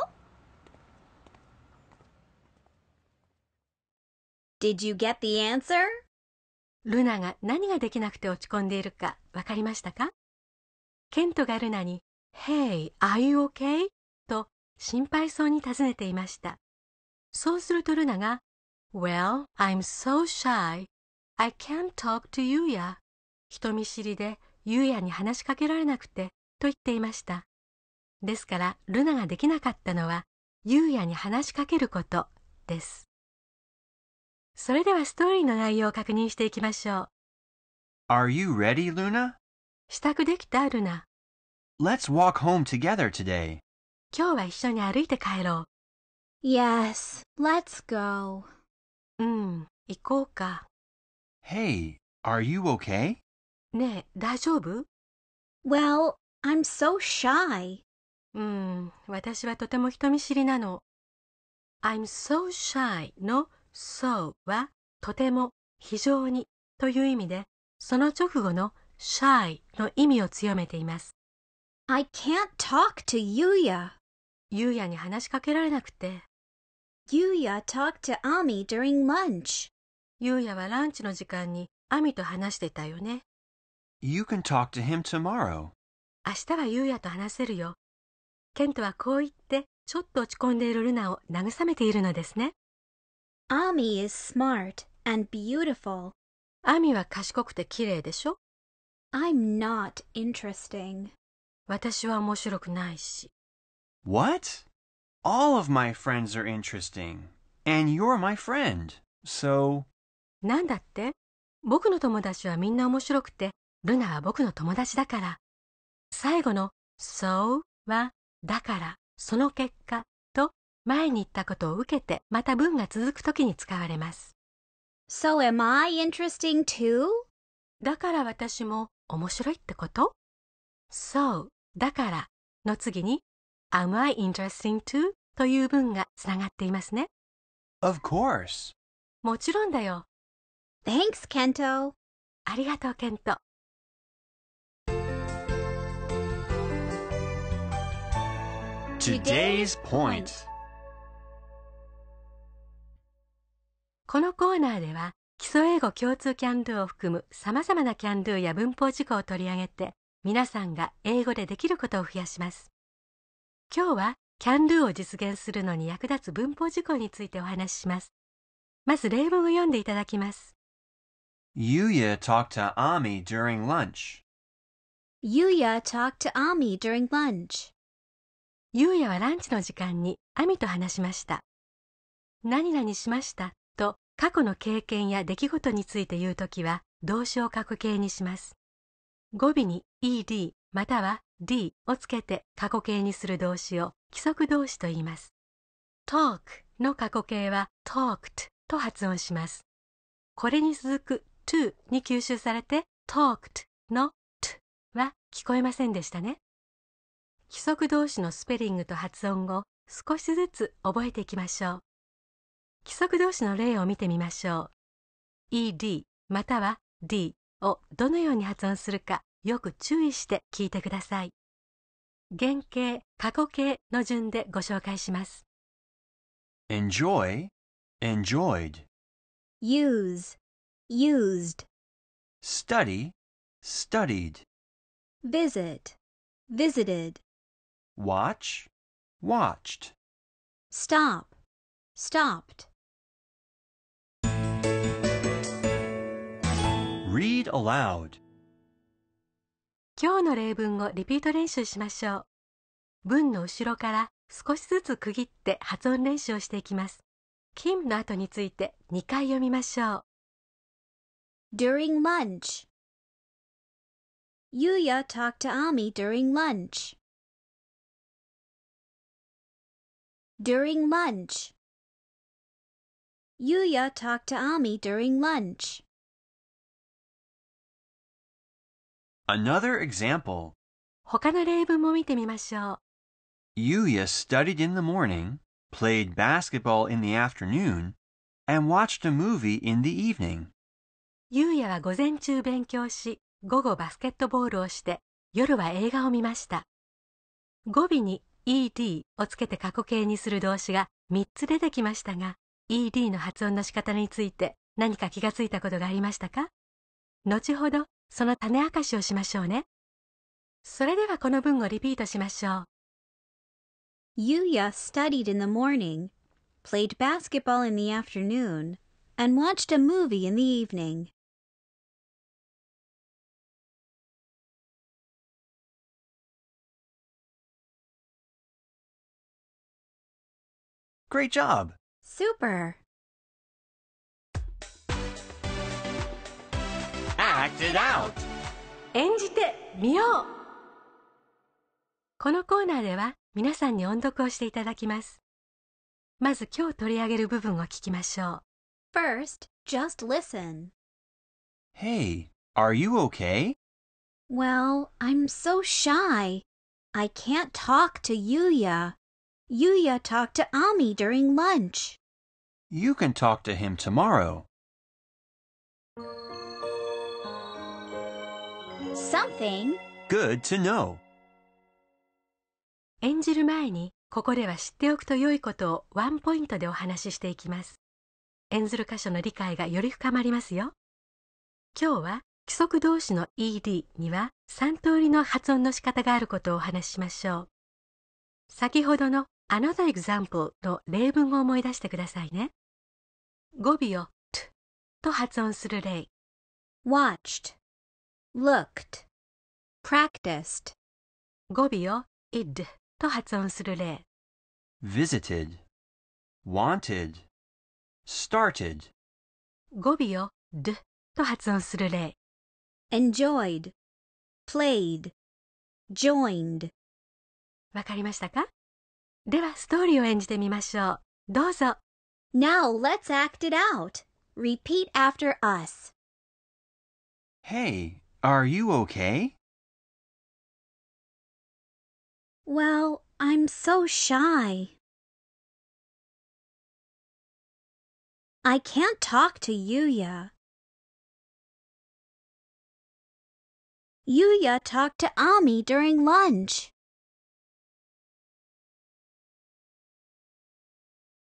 Did you get the answer? Luna が何ができなくて落ち込んでいるかわかりましたか?ケントがルナに「Hey, are you okay?」と心配そうに尋ねていましたそうするとルナが「Well, I'm so shy. I can't talk to you, ya. 人見知りでユうやに話しかけられなくて」と言っていましたですからルナができなかったのはゆうやに話しかけることですそれではストーリーの内容を確認していきましょう Are you ready, Luna? 支度できたルナ。Let's walk home together today. 今日は一緒に歩いて帰ろう。Yes, let's go. うん、行こうか。Hey, are you okay? ねえ、大丈夫 ?Well, I'm so shy. うん、私はとても人見知りなの。I'm so shy の so はとても非常にという意味で、その直後の shy の意味を強めています。I can't talk to Yuya. に話しかけられなくて、Yuya talked to Ami during lunch. はランチの時間にアミと話してたよね。You can talk to him tomorrow. 明日はゆうやと話せるよ。ケントはこう言って、ちょっと落ち込んでいるルナを慰めているのですね。Ami is smart and beautiful. アミは賢くて綺麗でしょ I'm not interesting. 私は面白くないし。What? All of my friends are interesting. And you're my friend. So. なんだって僕の友達はみんな面白くて、ルナは僕の友達だから。最後の so は、だから、その結果と前に言ったことを受けてまた文が続くときに使われます。So am I interesting too? だから私も面白いってことそう、だからの次に Am I interesting too? という文がつながっていますね。Of course. もちろんだよ。Thanks, Kento. ありがとう、Today's point. このコーナーでは基礎英語共通キャンドゥを含むさまざまなキャンドゥや文法事項を取り上げて皆さんが英語でできることを増やします今日はキャンドゥを実現するのに役立つ文法事項についてお話ししますまず例文を読んでいただきます Yuya talked to Ami during lunch Yuya talked to Ami during lunch ゆうやはランチの時間にアミと話しました。何々しましたと過去の経験や出来事について言うときは動詞を書く形にします。語尾に ed または d をつけて過去形にする動詞を規則動詞と言います。talk の過去形は talked と発音します。これに続く to に吸収されて talked の t は聞こえませんでしたね。規則動詞のスペリングと発音を少しずつ覚えていきましょう。規則動詞の例を見てみましょう ed または d をどのように発音するかよく注意して聞いてください原型過去形の順でご紹介します enjoy enjoyed use used study studied visit visited watch watched stop stopped Read aloud. 今日の例文をリピート練習しましょう。文の後ろから少しずつ区切って発音練習をしていきます。Kim の後について2回読みましょう。During lunch Yuya talked to Ami during lunch. During lunch Yuya talked to Ami during lunch. Another example. 他の例文も見てみましょう。Yuya studied in the morning, played basketball in the afternoon, and watched a movie in the evening. ゆうやは午前中勉強し、午後バスケットボールをして、夜は映画を見ました。語尾に ed をつけて過去形にする動詞が3つ出てきましたが、ed の発音の仕方について何か気がついたことがありましたか後ほどその種明かしをしましょうね。それではこの文をリピートしましょう。Yuya studied in the morning, played basketball in the afternoon, and watched a movie in the evening. Great job! Super! 演じてみようこのコーナーでは皆さんに音読をしていただきます。まず今日取り上げる部分を聞きましょう。First, just listen. Hey, are you okay? Well, I'm so shy. I can't talk to Yuya. Yuya talked to Ami during lunch. You can talk to him tomorrow. something good to know 演じる前にここでは知っておくと良いことをワンポイントでお話ししていきます演ずる箇所の理解がより深まりますよ今日は規則動詞の ed には3通りの発音の仕方があることをお話ししましょう先ほどの another example の例文を思い出してくださいね語尾を t と発音する例 watched looked, practiced 語尾を id と発音する例 visited, wanted, started 語尾を d と発音する例 enjoyed, played, joined わかりましたかではストーリーを演じてみましょう。どうぞ。Now let's act it out. Repeat after us. Hey, Are you okay?" "Well, I'm so shy. I can't talk to Yuya. Yuya talked to Ami during lunch.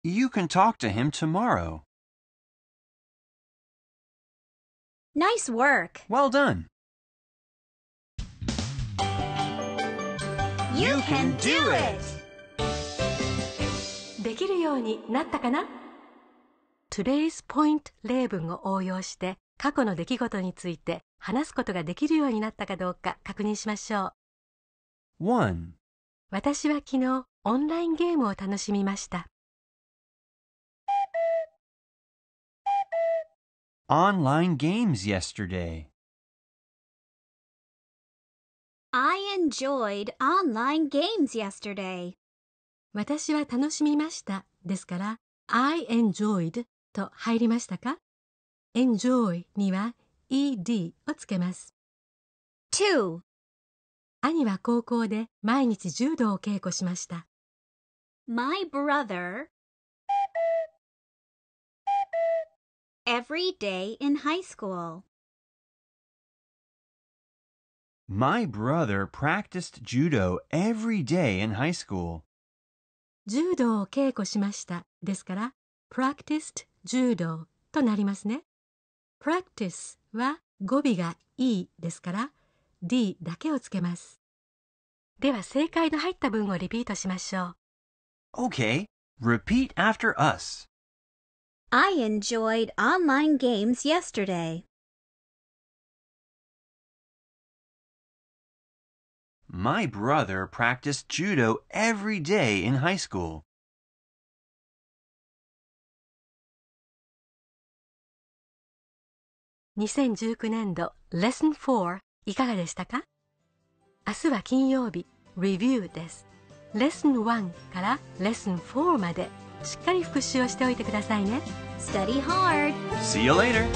You can talk to him tomorrow. Nice work. Well done. You can do it! できるようになったかな ?Today's Point 例文を応用して過去の出来事について話すことができるようになったかどうか確認しましょう。私は昨日オンラインゲームを楽しみました。Online games yesterday. I enjoyed online games yesterday. 私は楽しみましたですから I enjoyed と入りましたか ?enjoy には ed をつけます。2兄は高校で毎日柔道を稽古しました。My brother every day in high school My brother practiced judo every day in high school. 柔道を稽古しましたですから practiced 柔道となりますね。practice は語尾が e ですから d だけをつけます。では正解の入った文をリピートしましょう。Okay, repeat after us. I enjoyed online games yesterday. My brother practiced judo every day in high school. «2019 年度 Lesson 4いかがでしたか明日は金曜日 Review です。Lesson 1から Lesson 4までしっかり復習をしておいてくださいね。Study hard! See you later!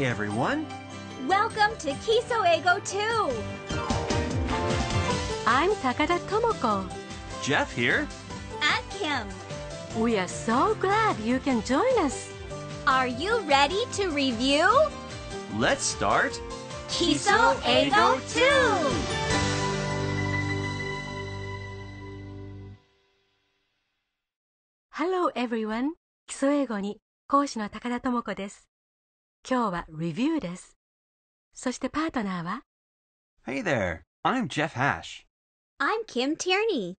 Hi, everyone. Welcome to Kiso Kisoego 2. I'm Takada Tomoko. Jeff here. And Kim. We are so glad you can join us. Are you ready to review? Let's start Kiso Kisoego 2. Hello everyone! 基礎英語に講師の高田智子です。今日は Review です。そしてパートナーは Hey there, I'm Jeff Hash. I'm Kim Tierney.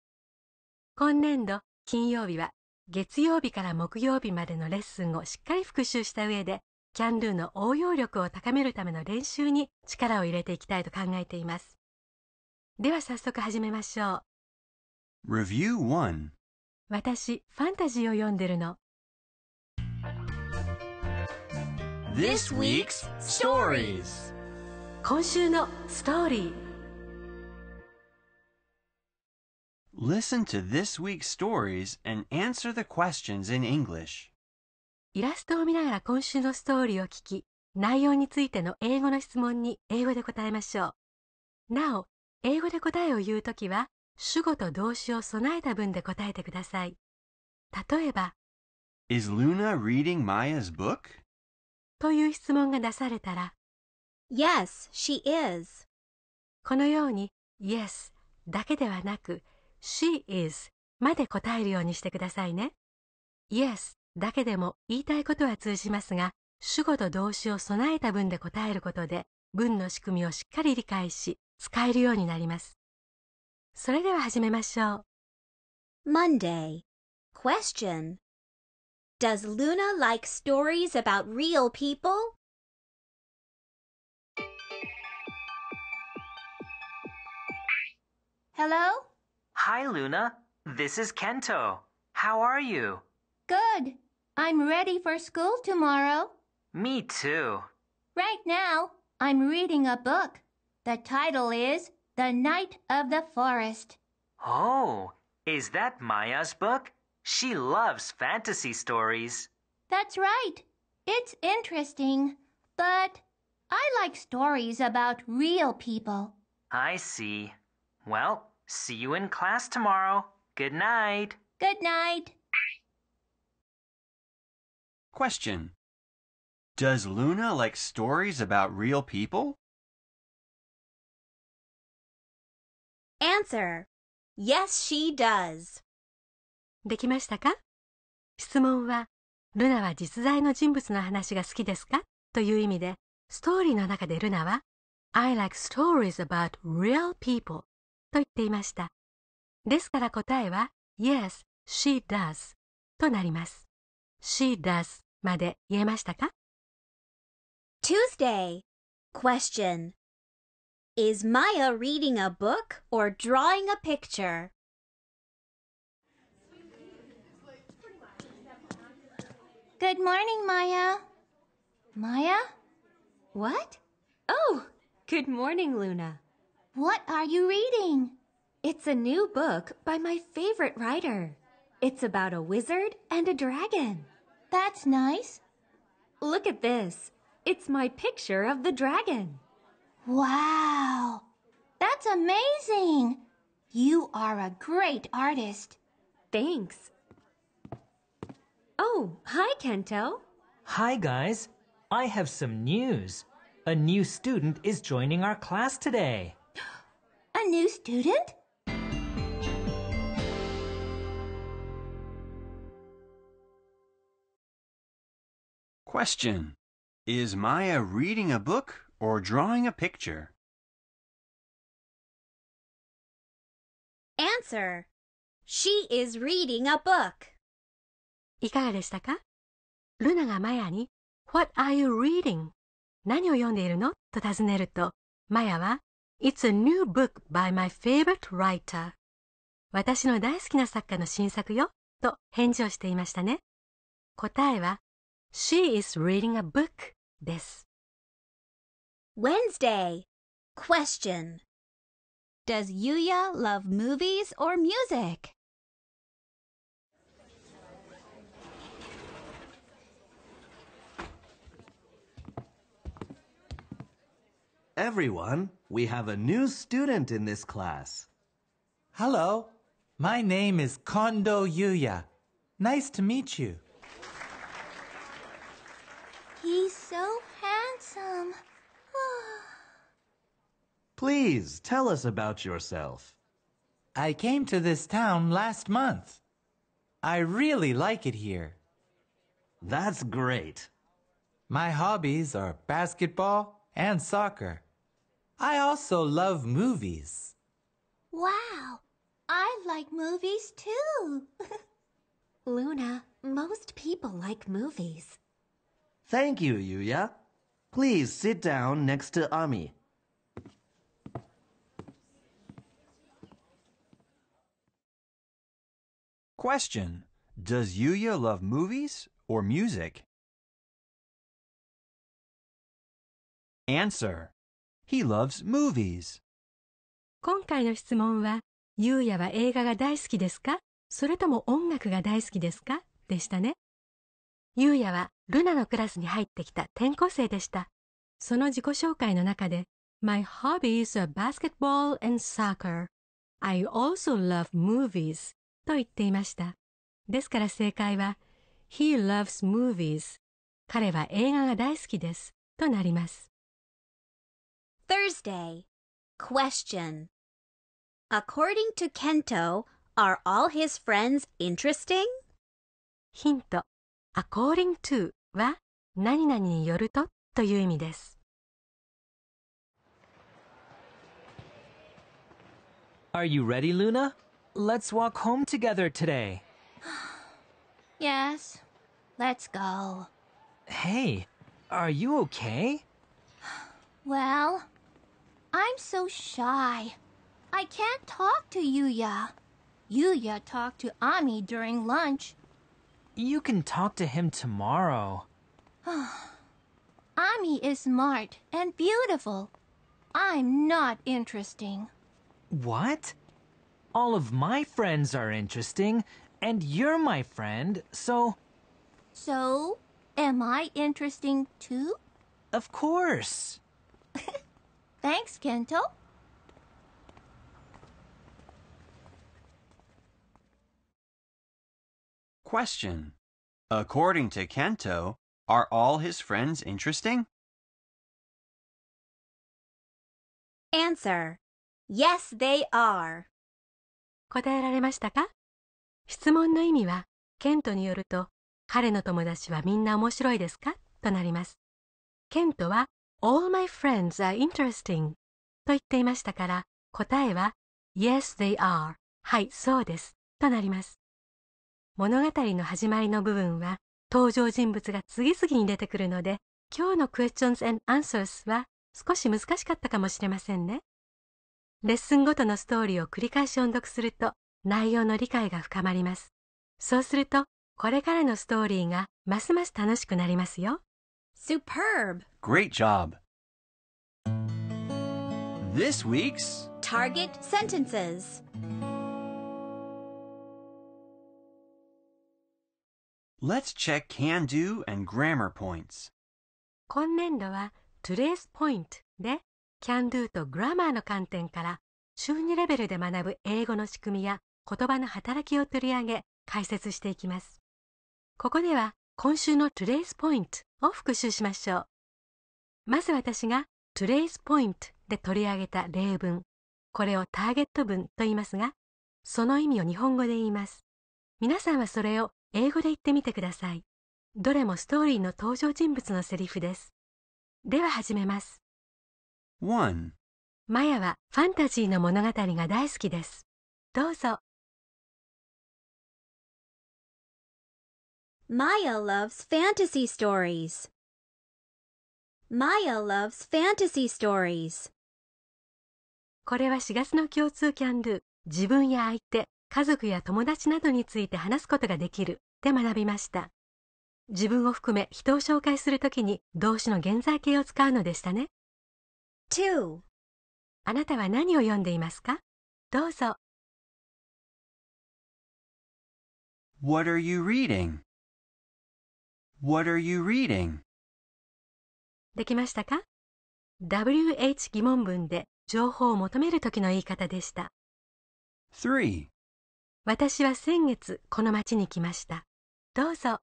今年度金曜日は月曜日から木曜日までのレッスンをしっかり復習した上で、キャンドゥの応用力を高めるための練習に力を入れていきたいと考えています。では早速始めましょう。Review 1私、ファンタジーを読んでるの。This week's stories. 今週のストーリー Listen to this week's stories and answer the questions in English. イラストを見ながら今週のストーリーを聞き、内容についての英語の質問に英語で答えましょう。なお、英語で答えを言うときは、主語と動詞を備えた文で答えてください。例えば、Is Luna reading Maya's book? という質問が出されたら Yes, she is このように Yes だけではなく She is まで答えるようにしてくださいね Yes だけでも言いたいことは通じますが主語と動詞を備えた文で答えることで文の仕組みをしっかり理解し使えるようになりますそれでは始めましょう Monday Question Does Luna like stories about real people? Hello? Hi, Luna. This is Kento. How are you? Good. I'm ready for school tomorrow. Me too. Right now, I'm reading a book. The title is The Night of the Forest. Oh, is that Maya's book? She loves fantasy stories. That's right. It's interesting, but I like stories about real people. I see. Well, see you in class tomorrow. Good night. Good night. Question Does Luna like stories about real people? Answer Yes, she does. できましたか質問は、ルナは実在の人物の話が好きですかという意味で、ストーリーの中でルナは、I like stories about real people と言っていました。ですから答えは、Yes, she does となります。She does まで言えましたか Tuesday Question Is Maya reading a book or drawing a picture? Good morning, Maya. Maya? What? Oh, good morning, Luna. What are you reading? It's a new book by my favorite writer. It's about a wizard and a dragon. That's nice. Look at this. It's my picture of the dragon. Wow. That's amazing. You are a great artist. Thanks. Oh, hi, Kento. Hi, guys. I have some news. A new student is joining our class today. [gasps] A new student? Question Is Maya reading a book or drawing a picture? Answer She is reading a book. いかがでしたかルナがマヤに What are you reading? 何を読んでいるのと尋ねると、マヤは It's a new book by my favorite writer 私の大好きな作家の新作よと返事をしていましたね。答えは She is reading a book です。Wednesday Question Does Yuya love movies or music? Everyone, we have a new student in this class. Hello, my name is Kondo Yuya. Nice to meet you. He's so handsome. [sighs] Please tell us about yourself. I came to this town last month. I really like it here. That's great. My hobbies are basketball and soccer. I also love movies. Wow, I like movies too. [laughs] Luna, most people like movies. Thank you, Yuya. Please sit down next to Ami. Question. Does Yuya love movies or music? Answer. He loves movies. 今回の質問は、ゆうやは映画が大好きですかそれとも音楽が大好きですかでしたね。ゆうやはルナのクラスに入ってきた転校生でした。その自己紹介の中で、My hobbies are basketball and soccer.I also love movies と言っていました。ですから正解は、He loves movies. 彼は映画が大好きです。となります。Thursday. Question. According to Kento, are all his friends interesting? ヒント according to は何々によるとという意味です。Are you ready, Luna? Let's walk home together today. [gasps] yes, let's go. Hey, are you okay? well, I'm so shy. I can't talk to Yuya. Yuya talked to Ami during lunch. You can talk to him tomorrow. [sighs] Ami is smart and beautiful. I'm not interesting. What? All of my friends are interesting, and you're my friend, so... So, am I interesting too? Of course. [laughs] Thanks, Kento. Question. According to Kento, are all his friends interesting? Answer. Yes, they are. 答えられましたか質問の意味は、ケントによると、彼の友達はみんな面白いですかとなります。ケントは All my friends are interesting と言っていましたから答えは Yes, they are はい、そうですとなります物語の始まりの部分は登場人物が次々に出てくるので今日の Questions and Answers は少し難しかったかもしれませんねレッスンごとのストーリーを繰り返し音読すると内容の理解が深まりますそうするとこれからのストーリーがますます楽しくなりますよ Superb. Great job. This week's Target Sentences. Let's check can do and grammar points. 今年度は Trace Point で Can do と Grammar の観点から週2レベルで学ぶ英語の仕組みや言葉の働きを取り上げ解説していきます。ここでは今週のトゥレイスポイントを復習しましょう。まず私がトゥレイスポイントで取り上げた例文。これをターゲット文と言いますが、その意味を日本語で言います。皆さんはそれを英語で言ってみてください。どれもストーリーの登場人物のセリフです。では始めます。1. マヤはファンタジーの物語が大好きです。どうぞ。Maya loves fantasy stories. Maya loves fantasy stories. これは4月の共通キャンドゥ自分や相手、家族や友達などについて話すことができるで学びました。自分を含め人を紹介するときに動詞の現在形を使うのでしたね。2あなたは何を読んでいますかどうぞ。What are you reading? What are you reading? できましたか ?WH 疑問文で情報を求めるときの言い方でした。3. 私は先月この町に来ました。どうぞ。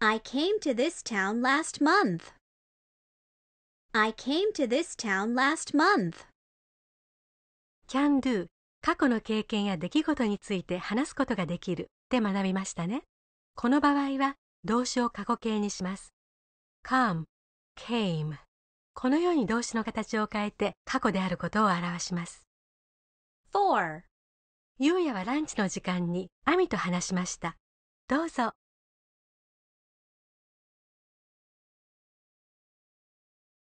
I came to this town last month. I came to this town last month. Can do 過去の経験や出来事について話すことができるって学びましたねこの場合は動詞を過去形にします come came このように動詞の形を変えて過去であることを表します f o r ゆうやはランチの時間にアミと話しましたどうぞ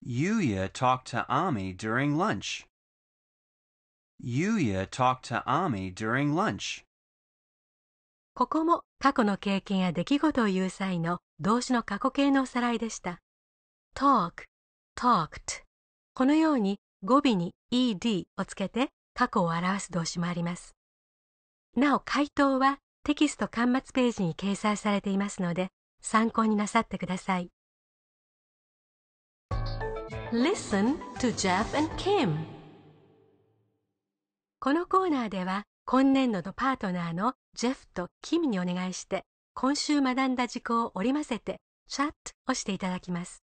y u y talked to Ami during lunch. Yuya talked to Ami during lunch. ここも過去の経験や出来事を言う際の動詞の過去形のおさらいでした。talk, talked このように語尾に ed をつけて過去を表す動詞もあります。なお回答はテキスト端末ページに掲載されていますので参考になさってください。Listen to Jeff and Kim このコーナーでは今年度のパートナーのジェフとキムにお願いして今週学んだ事項を織り交ぜてチャットをしていただきます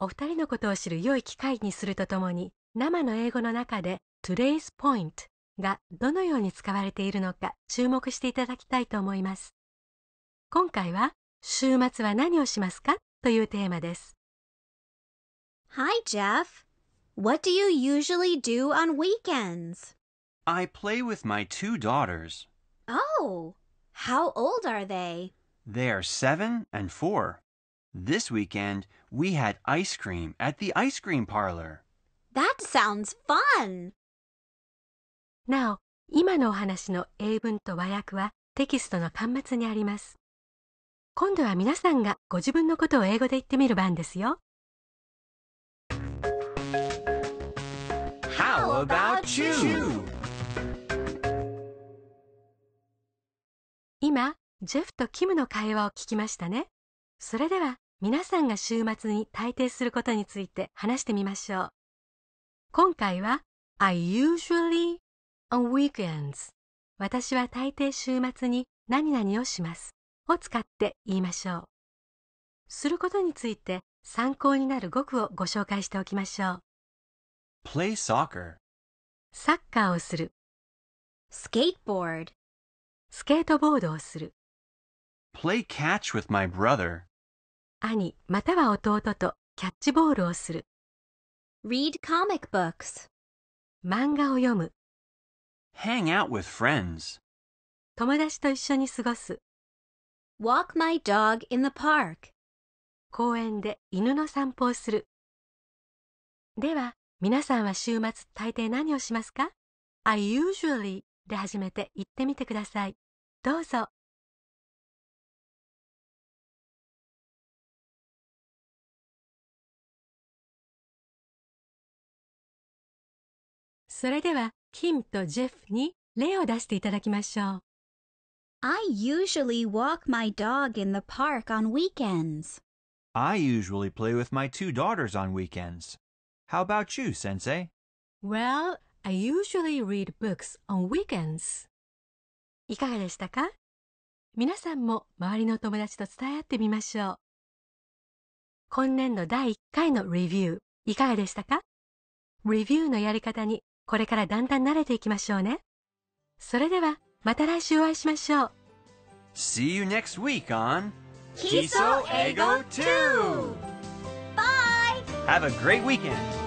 お二人のことを知る良い機会にするとともに生の英語の中で Today's Point がどのように使われているのか注目していただきたいと思います今回は週末は何をしますかというテーマです Hi Jeff What do you usually do on weekends? I play with my two daughters. Oh, how old are they? They're seven and four. This weekend we had ice cream at the ice cream parlor. That sounds fun! Now, なお、今のお話の英文と和訳はテキストの端末にあります。今度は皆さんがご自分のことを英語で言ってみる番ですよ。How about you? 今、ジェフとキムの会話を聞きましたね。それでは、皆さんが週末に退廷することについて話してみましょう。今回は、I usually on weekends 私は大抵週末に何々をしますを使って言いましょう。することについて参考になる語句をご紹介しておきましょう。Play soccer サッカーをする。Skateboard スケートボードをする Play catch with my brother. 兄または弟とキャッチボールをする Read comic books. 漫画を読む Hang out with friends. 友達と一緒に過ごす Walk my dog in the park. 公園で犬の散歩をするでは皆さんは週末大抵何をしますか ?I usually で始めて言ってみてください。どうぞ。それでは、キムとジェフに例を出していただきましょう。I usually walk my dog in the park on weekends. I usually play with my two daughters on weekends. How about you, Sensei? Well, I usually read books on weekends. いかがでしたか皆さんも周りの友達と伝え合ってみましょう。今年度第1回のレビュー、いかがでしたかレビューのやり方にこれからだんだん慣れていきましょうね。それではまた来週お会いしましょう。See you next week on Kiso Ego 2! Bye! Have a great weekend!